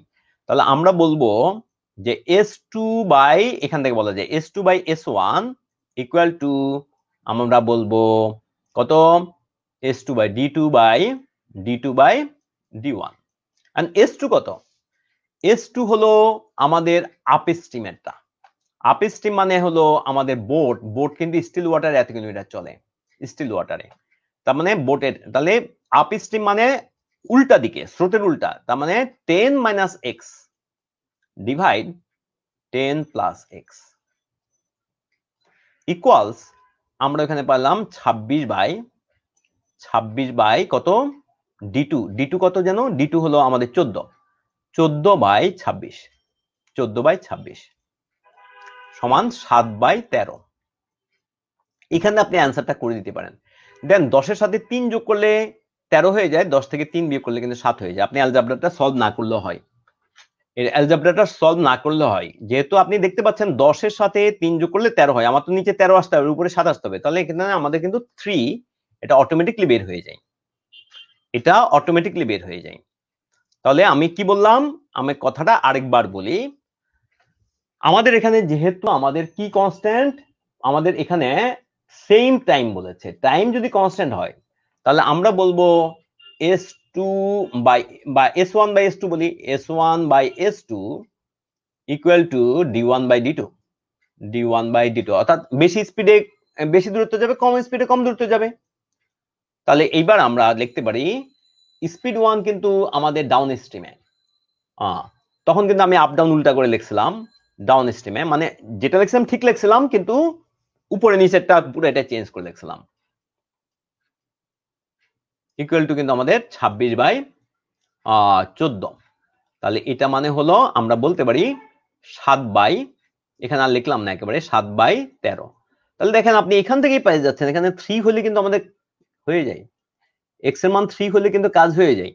Speaker 1: তাহলে আমরা বলবো যে এস টু বাই এখান থেকে বলা যায় S two by S one equal to আমরা বলবো কত s2 by d2 by d2 by d1 and s2 কত s2 হলো আমাদের আপেস্টিমেটটা আপেস্টিম মানে হলো আমাদের বোট বোট কিন্তু স্টিল ওয়াটারে এত কিলোমিটার চলে স্টিল ওয়াটারে তার মানে বোটের তাহলে আপস্টিম মানে উল্টা দিকে স্রোতের উল্টা তার মানে ten minus X divide ten plus X equals আমরা এখানে পাইলাম ছাব্বিশ বাই ছাব্বিশ বাই কত ডি টু ডি টু কত যেন ডি টু হলো আমাদের চোদ্দ চোদ্দ বাই ছাব্বিশ চোদ্দ বাই ছাব্বিশ সমান সাত বাই তেরো এখানে আপনি অ্যান্সারটা করে দিতে পারেন দেন দশের সাথে তিন যোগ করলে তেরো হয়ে যায় দশ থেকে তিন বিয়োগ করলে কিন্তু সাত হয়ে যায় আপনি অ্যালজাবডাটা সলভ না করলেও হয় এর অ্যালজাবডাটা সলভ না করলে হয় যেহেতু আপনি দেখতে পাচ্ছেন দশের সাথে তিন যোগ করলে তেরো হয় আমার তো নিচে তেরো আসতে হবে উপরে সাত আসতে হবে তাহলে এখানে আমাদের কিন্তু থ্রি এটা অটোমেটিকলি বের হয়ে যায় এটা অটোমেটিকলি বের হয়ে যায় তাহলে আমি কি বললাম আমি কথাটা আরেকবার বলি আমাদের এখানে যেহেতু আমাদের কি কনস্ট্যান্ট আমাদের এখানে সেম টাইম বলেছে টাইম যদি কনস্ট্যান্ট হয় তাহলে আমরা বলবো এস টু বাই বা S one by S two বলি S one by S two equal to D one by D two D one by D two অর্থাৎ বেশি স্পিডে বেশি দূরত্ব যাবে কম স্পিডে কম দূরত্ব যাবে তাহলে এইবার আমরা লিখতে পারি স্পিড ওয়ান কিন্তু আমাদের ডাউন স্ট্রিমে তখন কিন্তু আমি আপ ডাউন উল্টা করে লিখছিলাম ডাউন স্ট্রিমে মানে যেটা লিখছিলাম ঠিক লিখছিলাম কিন্তু উপরে নিচেরটা পুরো এটা চেঞ্জ করে লিখছিলাম ইকুয়াল টু কিন্তু আমাদের ছাব্বিশ বাই চোদ্দ তাহলে এটা মানে হলো আমরা বলতে পারি সাত বাই এখানে আর লিখলাম না একেবারে সাত বাই তেরো তাহলে দেখেন আপনি এখান থেকেই পেয়ে যাচ্ছেন এখানে থ্রি হলে কিন্তু আমাদের হয়ে যায় এক্স এর মান থ্রি হলে কিন্তু কাজ হয়ে যায়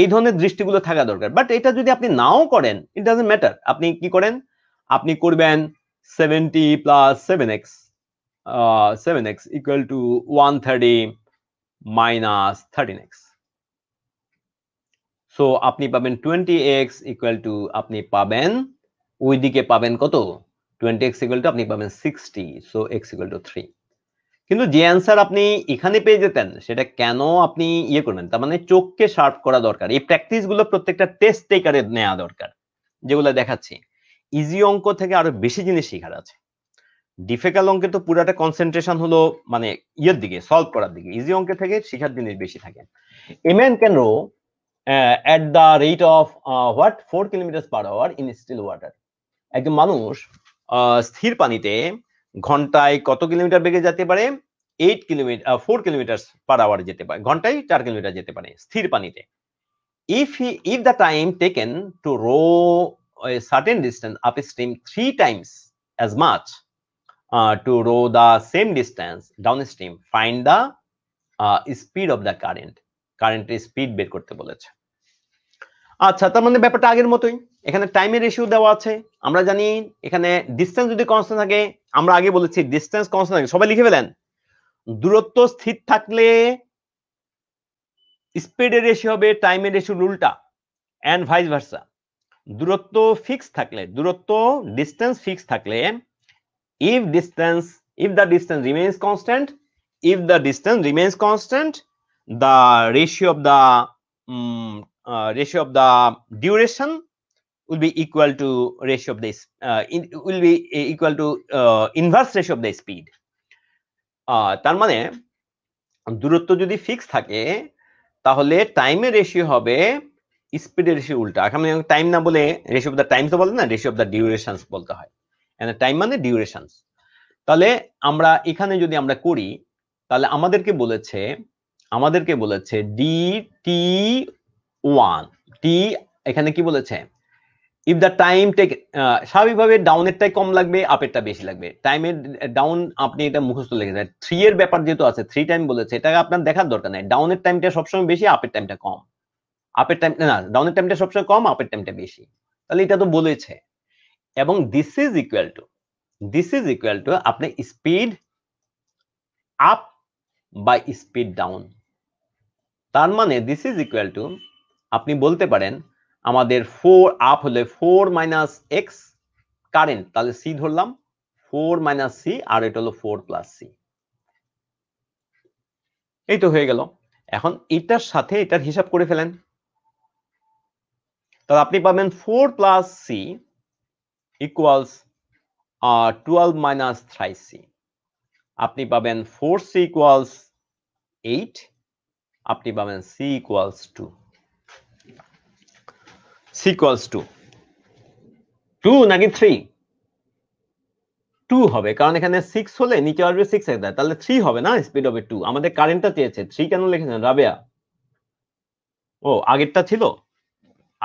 Speaker 1: এই ধরনের দৃষ্টিগুলো থাকা দরকার বাট এটা যদি আপনি নাও করেন ইট ডাজেন্ট ম্যাটার আপনি কি করেন আপনি করবেন seventy plus seven X seven X equal to one thirty minus thirteen X so আপনি পাবেন টোয়েন্টি এক্স ইকুয়াল টু আপনি পাবেন ওইদিকে পাবেন কত টোয়েন্টি এক্স ইকুয়াল টু আপনি পাবেন sixty so X equal to three কিন্তু যে অ্যান্সার আপনি এখানে পেয়ে যেতেন সেটা কেন আপনি ইয়ে করবেন তার মানে চোখকে শার্প করা দরকার এই প্র্যাকটিসগুলো প্রত্যেকটা টেস্ট টেকারে নেওয়া দরকার যেগুলো দেখাচ্ছি ইজি অঙ্ক থেকে আরো বেশি জিনিস শেখার আছে ডিফিকাল্ট অঙ্কে তো পুরাটা কনসেন্ট্রেশন হলো মানে ইয়ের দিকে সলভ করার দিকে ইজি অঙ্কে থেকে শেখার জিনিস বেশি থাকে M can row at the rate of what four kilometer per hour in still water একজন মানুষ স্থির পানিতে ঘন্টায় কত কিলোমিটার বেগে যেতে পারে eight kilometer four kilometer per hour যেতে পারে ঘন্টায় চার কিলোমিটার যেতে পারে স্থির পানিতে if he if the time taken to row certain distance upstream three times as much to row the same distance downstream find the speed of the current কারেন্টের speed বের করতে বলেছে আচ্ছা তার মানে ব্যাপারটা আগের মতোই এখানে টাইমের রেশিও দেওয়া আছে আমরা জানি এখানে ডিস্টেন্স যদি কনস্ট্যান্ট থাকে আমরা আগে বলেছি ডিস্টেন্স কনস্ট্যান্ট থাকে সবাই লিখে ফেলেন দূরত্ব স্থির থাকলে স্পিডের রেশিও হবে টাইমের রেশিও উল্টা অ্যান্ড ভাইস ভার্সা দূরত্ব ফিক্স থাকলে দূরত্ব ডিস্টেন্স ফিক্স থাকলে if distance if the distance remains constant if the distance remains constant the ratio of the uh, ratio of the duration will be equal to ratio of this uh, in, will be uh, equal to uh, inverse ratio of the speed uh, তার মানে দূরত্ব যদি fix থাকে তাহলে টাইমের ratio হবে স্পিডের ratio উল্টা এখানে টাইম না বলে রেশিও অফ দ্য টাইমস বলে না রেশিও অফ দ্য ডিউরেশনস বলতে হয় টাইম মানে ডিউরেশনস তাহলে আমরা এখানে যদি আমরা করি তাহলে আমাদেরকে বলেছে আমাদেরকে বলেছে ডি টি ওয়ান টি এখানে কি বলেছে ইফ দ্য টাইম টেক স্বাভাবিকভাবে ডাউনেরটাই কম লাগবে আপেরটা বেশি লাগবে টাইমের ডাউন আপনি এটা মুখস্থ লেগে যায় থ্রি এর ব্যাপার যেহেতু আছে থ্রি টাইম বলেছে এটা আপনার দেখার দরকার নাই ডাউনের টাইমটা সবসময় বেশি আপের টাইমটা কম আপের টাইম না ডাউনের টাইমটা সবসময় কম আপের টাইমটা বেশি তাহলে এটা তো বলেছে এবং this is equal to this is equal to আপনি speed up by speed down তার মানে দিস ইজ ইকুয়াল টু আপনি বলতে পারেন আমাদের ফোর আপ হলে ফোর মাইনাস এক্স কারেন্ট তাহলে সি ধরলাম ফোর মাইনাস সি আর এটা হলো ফোর প্লাস সি এই তো হয়ে গেল এখন এটার সাথে এটার হিসাব করে ফেলেন তাহলে আপনি পাবেন four plus C equals twelve minus three C আপনি পাবেন ফোর সি ইকুয়ালস এইট আপনি পাবেন C equals two C equals two two নাকি থ্রি টু হবে কারণ এখানে সিক্স হলে নিচে আসবে সিক্স এক তাহলে থ্রি হবে না স্পিড হবে টু আমাদের কারেন্টটা চেয়েছে থ্রি কেন লিখেছেন রাবেয়া ও আগেরটা ছিল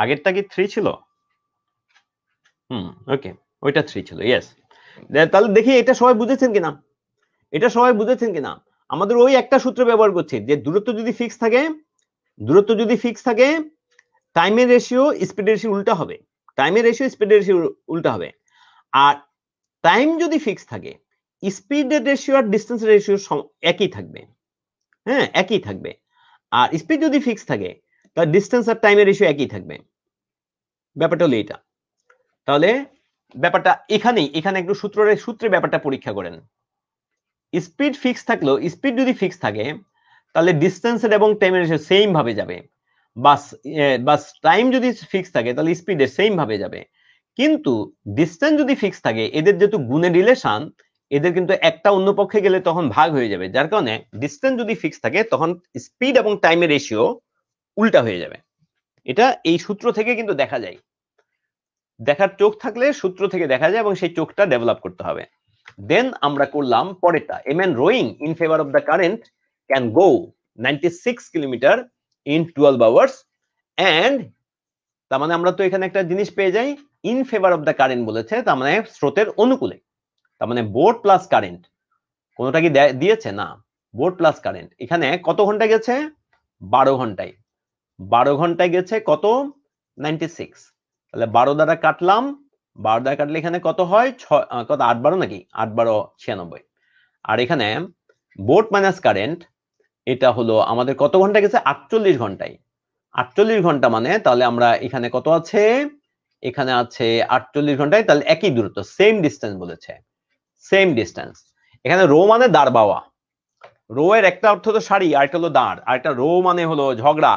Speaker 1: আগেরটা কি থ্রি ছিল হুম ওকে ওইটা থ্রি ছিল ইয়েস তাহলে দেখি এটা সবাই বুঝেছেন কিনা এটা সবাই বুঝেছেন কিনা আমাদের ওই একটা সূত্র ব্যবহার করছি যে দূরত্ব যদি ফিক্স থাকে দূরত্ব যদি ফিক্স থাকে টাইমের রেশিও স্পিডের রেশিও উল্টা হবে টাইমের রেশিও স্পিডের রেশিও উল্টা হবে আর টাইম যদি ফিক্স থাকে স্পিডের রেশিও আর ডিস্টেন্স রেশিও একই থাকবে হ্যাঁ একই থাকবে আর স্পিড যদি ফিক্স থাকে তার ডিস্টেন্স আর টাইমের রেশিও একই থাকবে ব্যাপারটা হলো এটা তাহলে ব্যাপারটা এখানেই এখানে একটু সূত্রের সূত্রে ব্যাপারটা পরীক্ষা করেন স্পিড ফিক্স থাকলেও স্পিড যদি ফিক্স থাকে তাহলে ডিস্টেন্সের এবং টাইমের রেশিও সেম ভাবে যাবে বাস বাস টাইম যদি ফিক্স থাকে তাহলে স্পিডে সেম ভাবে যাবে কিন্তু ডিস্টেন্স যদি ফিক্স থাকে এদের যেহেতু গুণের রিলেশন এদের কিন্তু একটা অন্য পক্ষে গেলে তখন ভাগ হয়ে যাবে যার কারণে ডিস্টেন্স যদি ফিক্স থাকে তখন স্পিড এবং টাইমের রেশিও উল্টা হয়ে যাবে এটা এই সূত্র থেকে কিন্তু দেখা যায় দেখার চোখ থাকলে সূত্র থেকে দেখা যায় এবং সেই চোখটা ডেভেলপ করতে হবে দেন আমরা করলাম পরেরটা M N rowing in favour of the current can go ninety six kilometer in twelve hours and তার মানে আমরা তো এখানে একটা জিনিস পেয়ে যাই in favour of the current বলেছে তার মানে স্রোতের অনুকূলে তার মানে বোর্ড প্লাস কারেন্ট কোনোটা কি দিয়েছে না বোর্ড প্লাস কারেন্ট এখানে কত ঘন্টা গেছে বারো ঘন্টায় বারো ঘন্টায় গেছে কত নাইনটি সিক্স তাহলে বারো দ্বারা কাটলাম বারো দ্বারা কাটলে এখানে কত হয় ছয় কত আট বারো নাকি আট বারো ছিয়ানব্বই আর এখানে বোট মাইনাস কারেন্ট এটা হলো আমাদের কত ঘন্টা গেছে আটচল্লিশ ঘন্টায় আটচল্লিশ ঘন্টা মানে তাহলে আমরা এখানে কত আছে এখানে আছে আটচল্লিশ ঘন্টায় তাহলে একই দূরত্ব সেম ডিস্টেন্স বলেছে সেম ডিস্টেন্স এখানে রো মানে দাঁড় বাওয়া রো এর একটা অর্থ তো আর একটা হলো দাঁড় আরেকটা রো মানে হলো ঝগড়া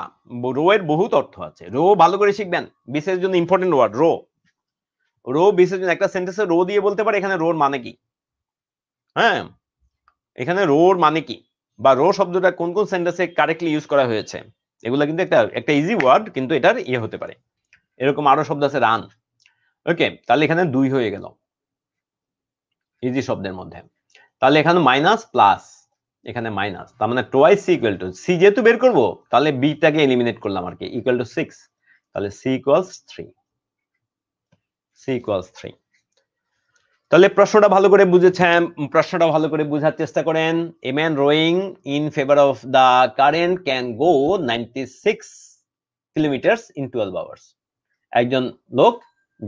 Speaker 1: রো এর বহুত অর্থ আছে রো ভালো করে শিখবেন বিশেষ জন্য ইম্পর্টেন্ট ওয়ার্ড রো রো বিশেষ জন্য একটা সেন্টেন্সে রো দিয়ে বলতে পারে এখানে রোর মানে কি হ্যাঁ এখানে রোর মানে কি বা রো শব্দটা কোন কোন সেন্টেন্সে কারেক্টলি ইউজ করা হয়েছে এগুলো কিন্তু একটা একটা ইজি ওয়ার্ড কিন্তু এটার ইয়ে হতে পারে এরকম আরো শব্দ আছে রান ওকে তাহলে এখানে দুই হয়ে গেল ইজি শব্দের মধ্যে তাহলে এখানে মাইনাস প্লাস এখানে মাইনাস তার মানে twice C equal to C যেহেতু বের করবো তাহলে বিটাকে এলিমিনেট করলাম আর কি ইকুয়াল টু সিক্স তাহলে C equals three C equals three তাহলে প্রশ্নটা ভালো করে বুঝেছেন প্রশ্নটা ভালো করে বোঝার চেষ্টা করেন a man rowing in favour of the current can go ninety six kilometers in twelve hours একজন লোক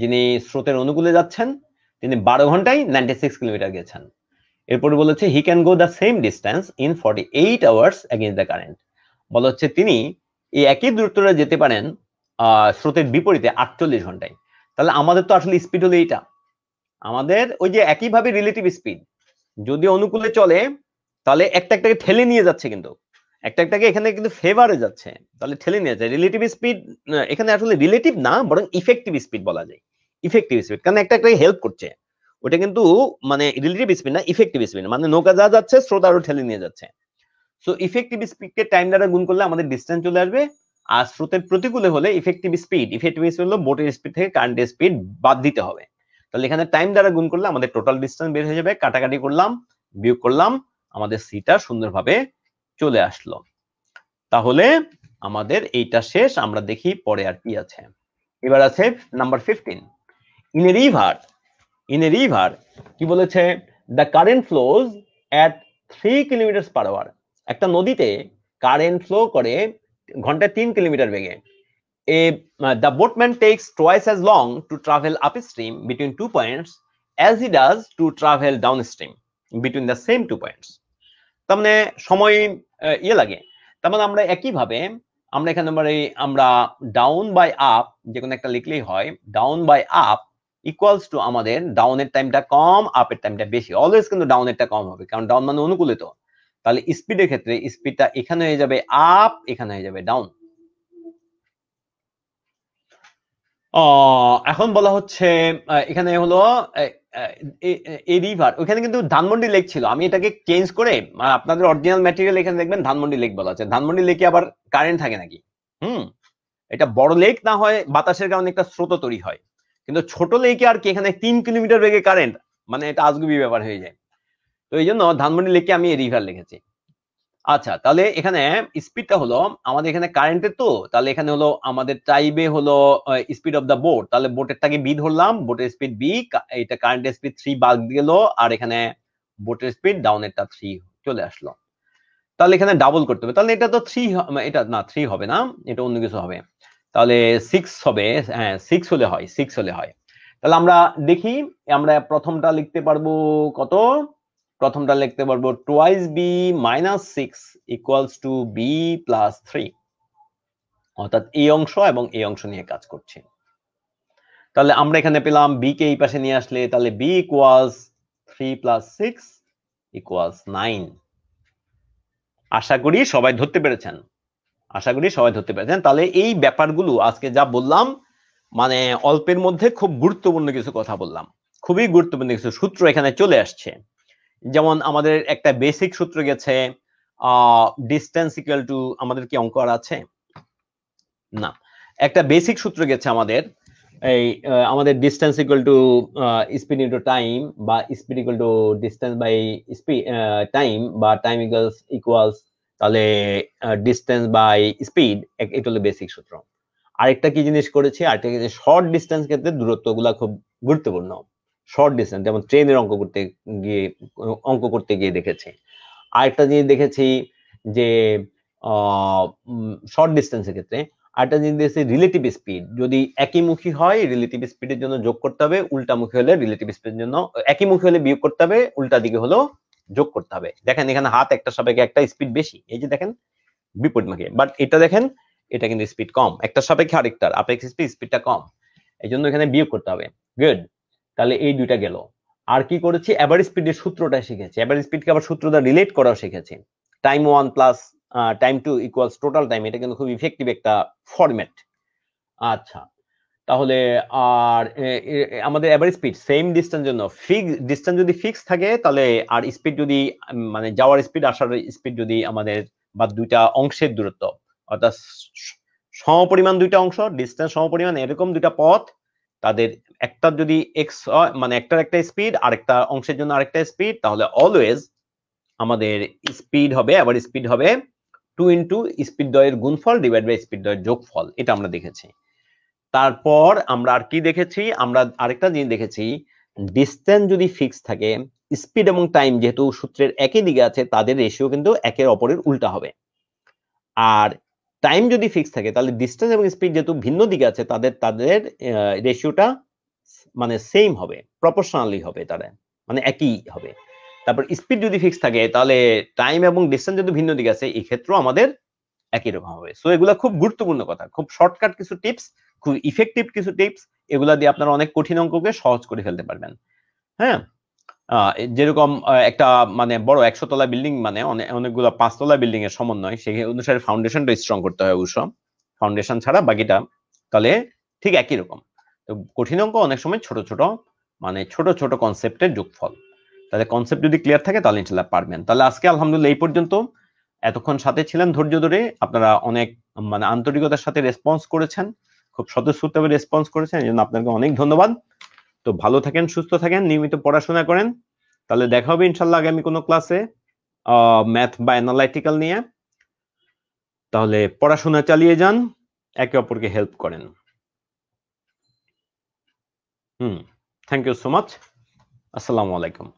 Speaker 1: যিনি স্রোতের অনুকূলে যাচ্ছেন তিনি বারো ঘন্টায় নাইনটি সিক্স কিলোমিটার গেছেন এরপর বলেছে he can go the same distance in forty eight hours against the current বলা হচ্ছে তিনি এই একই দূরত্বটা যেতে পারেন স্রোতের বিপরীতে আটচল্লিশ ঘন্টায় তাহলে আমাদের তো আসলে স্পিড হলো এইটা আমাদের ওই যে একইভাবে রিলেটিভ স্পিড যদি অনুকূলে চলে তাহলে একটা একটাকে ঠেলে নিয়ে যাচ্ছে কিন্তু একটা একটাকে এখানে কিন্তু ফেভারে যাচ্ছে তাহলে ঠেলে নিয়ে যাচ্ছে রিলেটিভ স্পিড এখানে আসলে রিলেটিভ না বরং ইফেক্টিভ স্পিড বলা যায় ইফেক্টিভ স্পিড কারণ একটা একটাকে হেল্প করছে ওটা কিন্তু মানে রিলেটিভ স্পিড না ইফেক্টিভ স্পিড মানে নৌকা যা যাচ্ছে স্রোত আরো ঠেলে নিয়ে যাচ্ছে সো ইফেক্টিভ স্পিডকে টাইম দ্বারা গুণ করলে আমাদের ডিস্টেন্স চলে আসবে আর স্রোতের প্রতিকূলে হলে ইফেক্টিভ স্পিড ইফেক্টিভ স্পিড হলো বোটের স্পিড থেকে কারেন্টের স্পিড বাদ দিতে হবে তাহলে এখানে টাইম দ্বারা গুণ করলে আমাদের টোটাল ডিস্টেন্স বের হয়ে যাবে কাটাকাটি করলাম বিয়োগ করলাম আমাদের সিটা সুন্দরভাবে চলে আসলো তাহলে আমাদের এইটা শেষ আমরা দেখি পরে আর কি আছে এবার আছে number fifteen in a river in a river কি বলেছে the current flows at three kilometre per hour একটা নদীতে কারেন্ট ফ্লো করে ঘন্টায় তিন কিলোমিটার বেগে a, uh, the boatman takes twice as long to travel upstream between two points as he does to travel downstream between the same two points তার সময় uh, ইয়ে লাগে তার আমরা একইভাবে আমরা এখানে আমরা ডাউন বাই আপ যে কোনো একটা লিখলেই হয় down by up equals to আমাদের ডাউনের টাইমটা কম আপের টাইমটা বেশি অলওয়েজ কিন্তু ডাউনেরটা কম হবে কারণ ডাউন মানে অনুকূলিত তাহলে স্পিডের ক্ষেত্রে স্পিডটা এখানে হয়ে যাবে আপ এখানে হয়ে যাবে ডাউন এখন বলা হচ্ছে এখানে হলো এ রিভার ওখানে কিন্তু ধানমন্ডি লেক ছিল আমি এটাকে চেঞ্জ করে আপনাদের অরিজিনাল ম্যাটেরিয়াল এখানে দেখবেন ধানমন্ডি লেক বলা আছে ধানমন্ডি লেকে আবার কারেন্ট থাকে নাকি হুম এটা বড় লেক না হয় বাতাসের কারণে একটা স্রোত তৈরি হয় কিন্তু ছোট লেকে আর কি এখানে তিন কিলোমিটার বেগে কারেন্ট মানে এটা আজগুবি ব্যাপার হয়ে যায় তো এই জন্য ধানমন্ডি লেকে আমি রিভার লিখেছি আচ্ছা তাহলে এখানে স্পিডটা হলো আমাদের এখানে কারেন্টের তো তাহলে এখানে হলো আমাদের টাইবে হলো স্পিড অফ দা বোট তাহলে বোটেরটাকে বি ধরলাম বোটের স্পিড বি এটা কারেন্টের স্পিড থ্রি বাগ গেল আর এখানে বোটের স্পিড ডাউনেরটা থ্রি চলে আসলো তাহলে এখানে ডাবল করতে হবে তাহলে এটা তো থ্রি মানে এটা না থ্রি হবে না এটা অন্য কিছু হবে তাহলে সিক্স হবে হ্যাঁ সিক্স হলে হয় সিক্স হলে হয় তাহলে আমরা দেখি আমরা প্রথমটা লিখতে পারবো কত প্রথমটা লিখতে পারবো twice B minus six equals to B plus three অর্থাৎ এই অংশ এবং এই অংশ নিয়ে কাজ করছে তাহলে আমরা এখানে পেলাম বি কে এই পাশে নিয়ে আসলে তাহলে B equals three plus six equals nine আশা করি সবাই ধরতে পেরেছেন আশা করি সবাই ধরতে পেরেছেন তাহলে এই ব্যাপারগুলো আজকে যা বললাম মানে অল্পের মধ্যে খুব গুরুত্বপূর্ণ কিছু কথা বললাম খুবই গুরুত্বপূর্ণ কিছু সূত্র এখানে চলে আসছে যেমন আমাদের একটা বেসিক সূত্র গেছে ডিস্টেন্স ইকুয়াল টু আমাদের কি অঙ্ক আর আছে না একটা বেসিক সূত্র গেছে আমাদের এই আমাদের distance equal to speed into time বা speed equal to distance by speed time বা টাইম ইকুয়ালস ইকুয়ালস তাহলে ডিস্টেন্স বাই স্পিড এটা হলো বেসিক সূত্র আরেকটা কি জিনিস করেছি আরেকটা শর্ট ডিস্টেন্স ক্ষেত্রে দূরত্বগুলো খুব গুরুত্বপূর্ণ শর্ট ডিস্টেন্স যেমন ট্রেনের অঙ্ক করতে গিয়ে অঙ্ক করতে গিয়ে দেখেছি আরেকটা জিনিস দেখেছি যে শর্ট ডিস্টেন্সের ক্ষেত্রে আরেকটা জিনিস দেখেছি রিলেটিভ স্পিড যদি একই মুখী হয় রিলেটিভ স্পিডের জন্য যোগ করতে হবে উল্টা মুখী হলে রিলেটিভ স্পিডের জন্য একই মুখী হলে বিয়োগ করতে হবে উল্টা দিকে হলেও যোগ করতে হবে দেখেন এখানে হাত একটা সাপেক্ষে একটা স্পিড বেশি এই যে দেখেন বিপরীতমুখী বাট এটা দেখেন এটা কিন্তু স্পিড কম একটা সাপেক্ষে আরেকটার আপেক্ষিক স্পিড স্পিডটা কম এই জন্য এখানে বিয়োগ করতে হবে গুড তাহলে এই দুইটা গেল আর কি করেছি অ্যাভারেজ স্পিডের সূত্রটা শিখেছি অ্যাভারেজ স্পিডকে আবার সূত্র দ্বারা রিলেট করাও শিখেছি time one plus time two equals total time এটা কিন্তু খুব ইফেক্টিভ একটা ফরম্যাট আচ্ছা তাহলে আর আমাদের অ্যাভারেজ স্পিড সেম ডিস্টেন্স জন্য ফিক্স ডিস্টেন্স যদি ফিক্স থাকে তাহলে আর স্পিড যদি মানে যাওয়ার স্পিড আসার স্পিড যদি আমাদের বা দুইটা অংশের দূরত্ব অর্থাৎ সমপরিমাণ দুইটা অংশ ডিস্টেন্স সমপরিমাণ এরকম দুইটা পথ তাদের একটা যদি এক্স মানে একটার একটা স্পিড আরেকটা অংশের জন্য আরেকটা স্পিড তাহলে অলওয়েজ আমাদের স্পিড হবে আবার স্পিড হবে টু ইন্টু স্পিড দয়ের গুণফল ডিভাইড বাই স্পিড দয়ের যোগফল এটা আমরা দেখেছি তারপর আমরা আর কি দেখেছি আমরা আরেকটা জিনিস দেখেছি ডিস্টেন্স যদি ফিক্স থাকে স্পিড এবং টাইম যেহেতু সূত্রের একই দিকে আছে তাদের রেশিও কিন্তু একের অপরের উল্টা হবে আর টাইম যদি ফিক্স থাকে তাহলে ডিস্টেন্স এবং স্পিড যেহেতু ভিন্ন দিকে আছে তাদের তাদের রেশিওটা মানে সেম হবে প্রপোর্শনালি হবে তারা মানে একই হবে তারপর স্পিড যদি ফিক্স থাকে তাহলে টাইম এবং ডিস্টেন্স যেহেতু ভিন্ন দিকে আছে এই ক্ষেত্রেও আমাদের একই রকম হবে সো এগুলো খুব গুরুত্বপূর্ণ কথা খুব শর্টকাট কিছু টিপস খুব ইফেক্টিভ কিছু টিপস এগুলা দিয়ে আপনারা অনেক কঠিন অঙ্ককে সহজ করে ফেলতে পারবেন হ্যাঁ যেরকম একটা মানে বড় একশো তলা বিল্ডিং মানে অনেকগুলো পাঁচতলা বিল্ডিং এর সমন্বয় সেই অনুসারে ফাউন্ডেশনটা স্ট্রং করতে হয় অবশ্য ফাউন্ডেশন ছাড়া বাকিটা তাহলে ঠিক একই রকম তো কঠিন অঙ্ক অনেক সময় ছোট ছোট মানে ছোট ছোট কনসেপ্টের যোগফল তাহলে কনসেপ্ট যদি ক্লিয়ার থাকে তাহলে ইনশাল্লাহ পারবেন তাহলে আজকে আলহামদুলিল্লাহ এই পর্যন্ত এতক্ষণ সাথে ছিলেন ধৈর্য ধরে আপনারা অনেক মানে আন্তরিকতার সাথে রেসপন্স করেছেন খুব স্বতঃস্ফূর্তভাবে রেসপন্স করেছেন এই জন্য আপনাকে অনেক ধন্যবাদ তো ভালো থাকেন সুস্থ থাকেন নিয়মিত পড়াশোনা করেন তাহলে দেখা হবে ইনশাল্লাহ আগামী কোনো ক্লাসে ম্যাথ বা অ্যানালাইটিক্যাল নিয়ে তাহলে পড়াশোনা চালিয়ে যান একে অপরকে হেল্প করেন hmm thank you so much আসসালামু আলাইকুম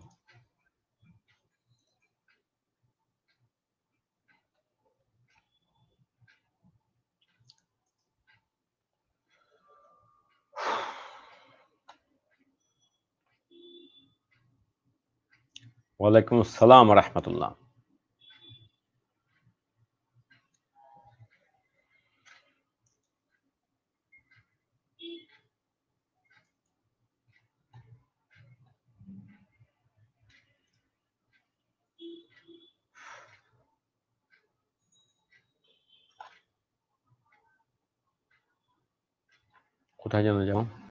Speaker 1: وعليكم السلام ورحمة الله কোথায় যাও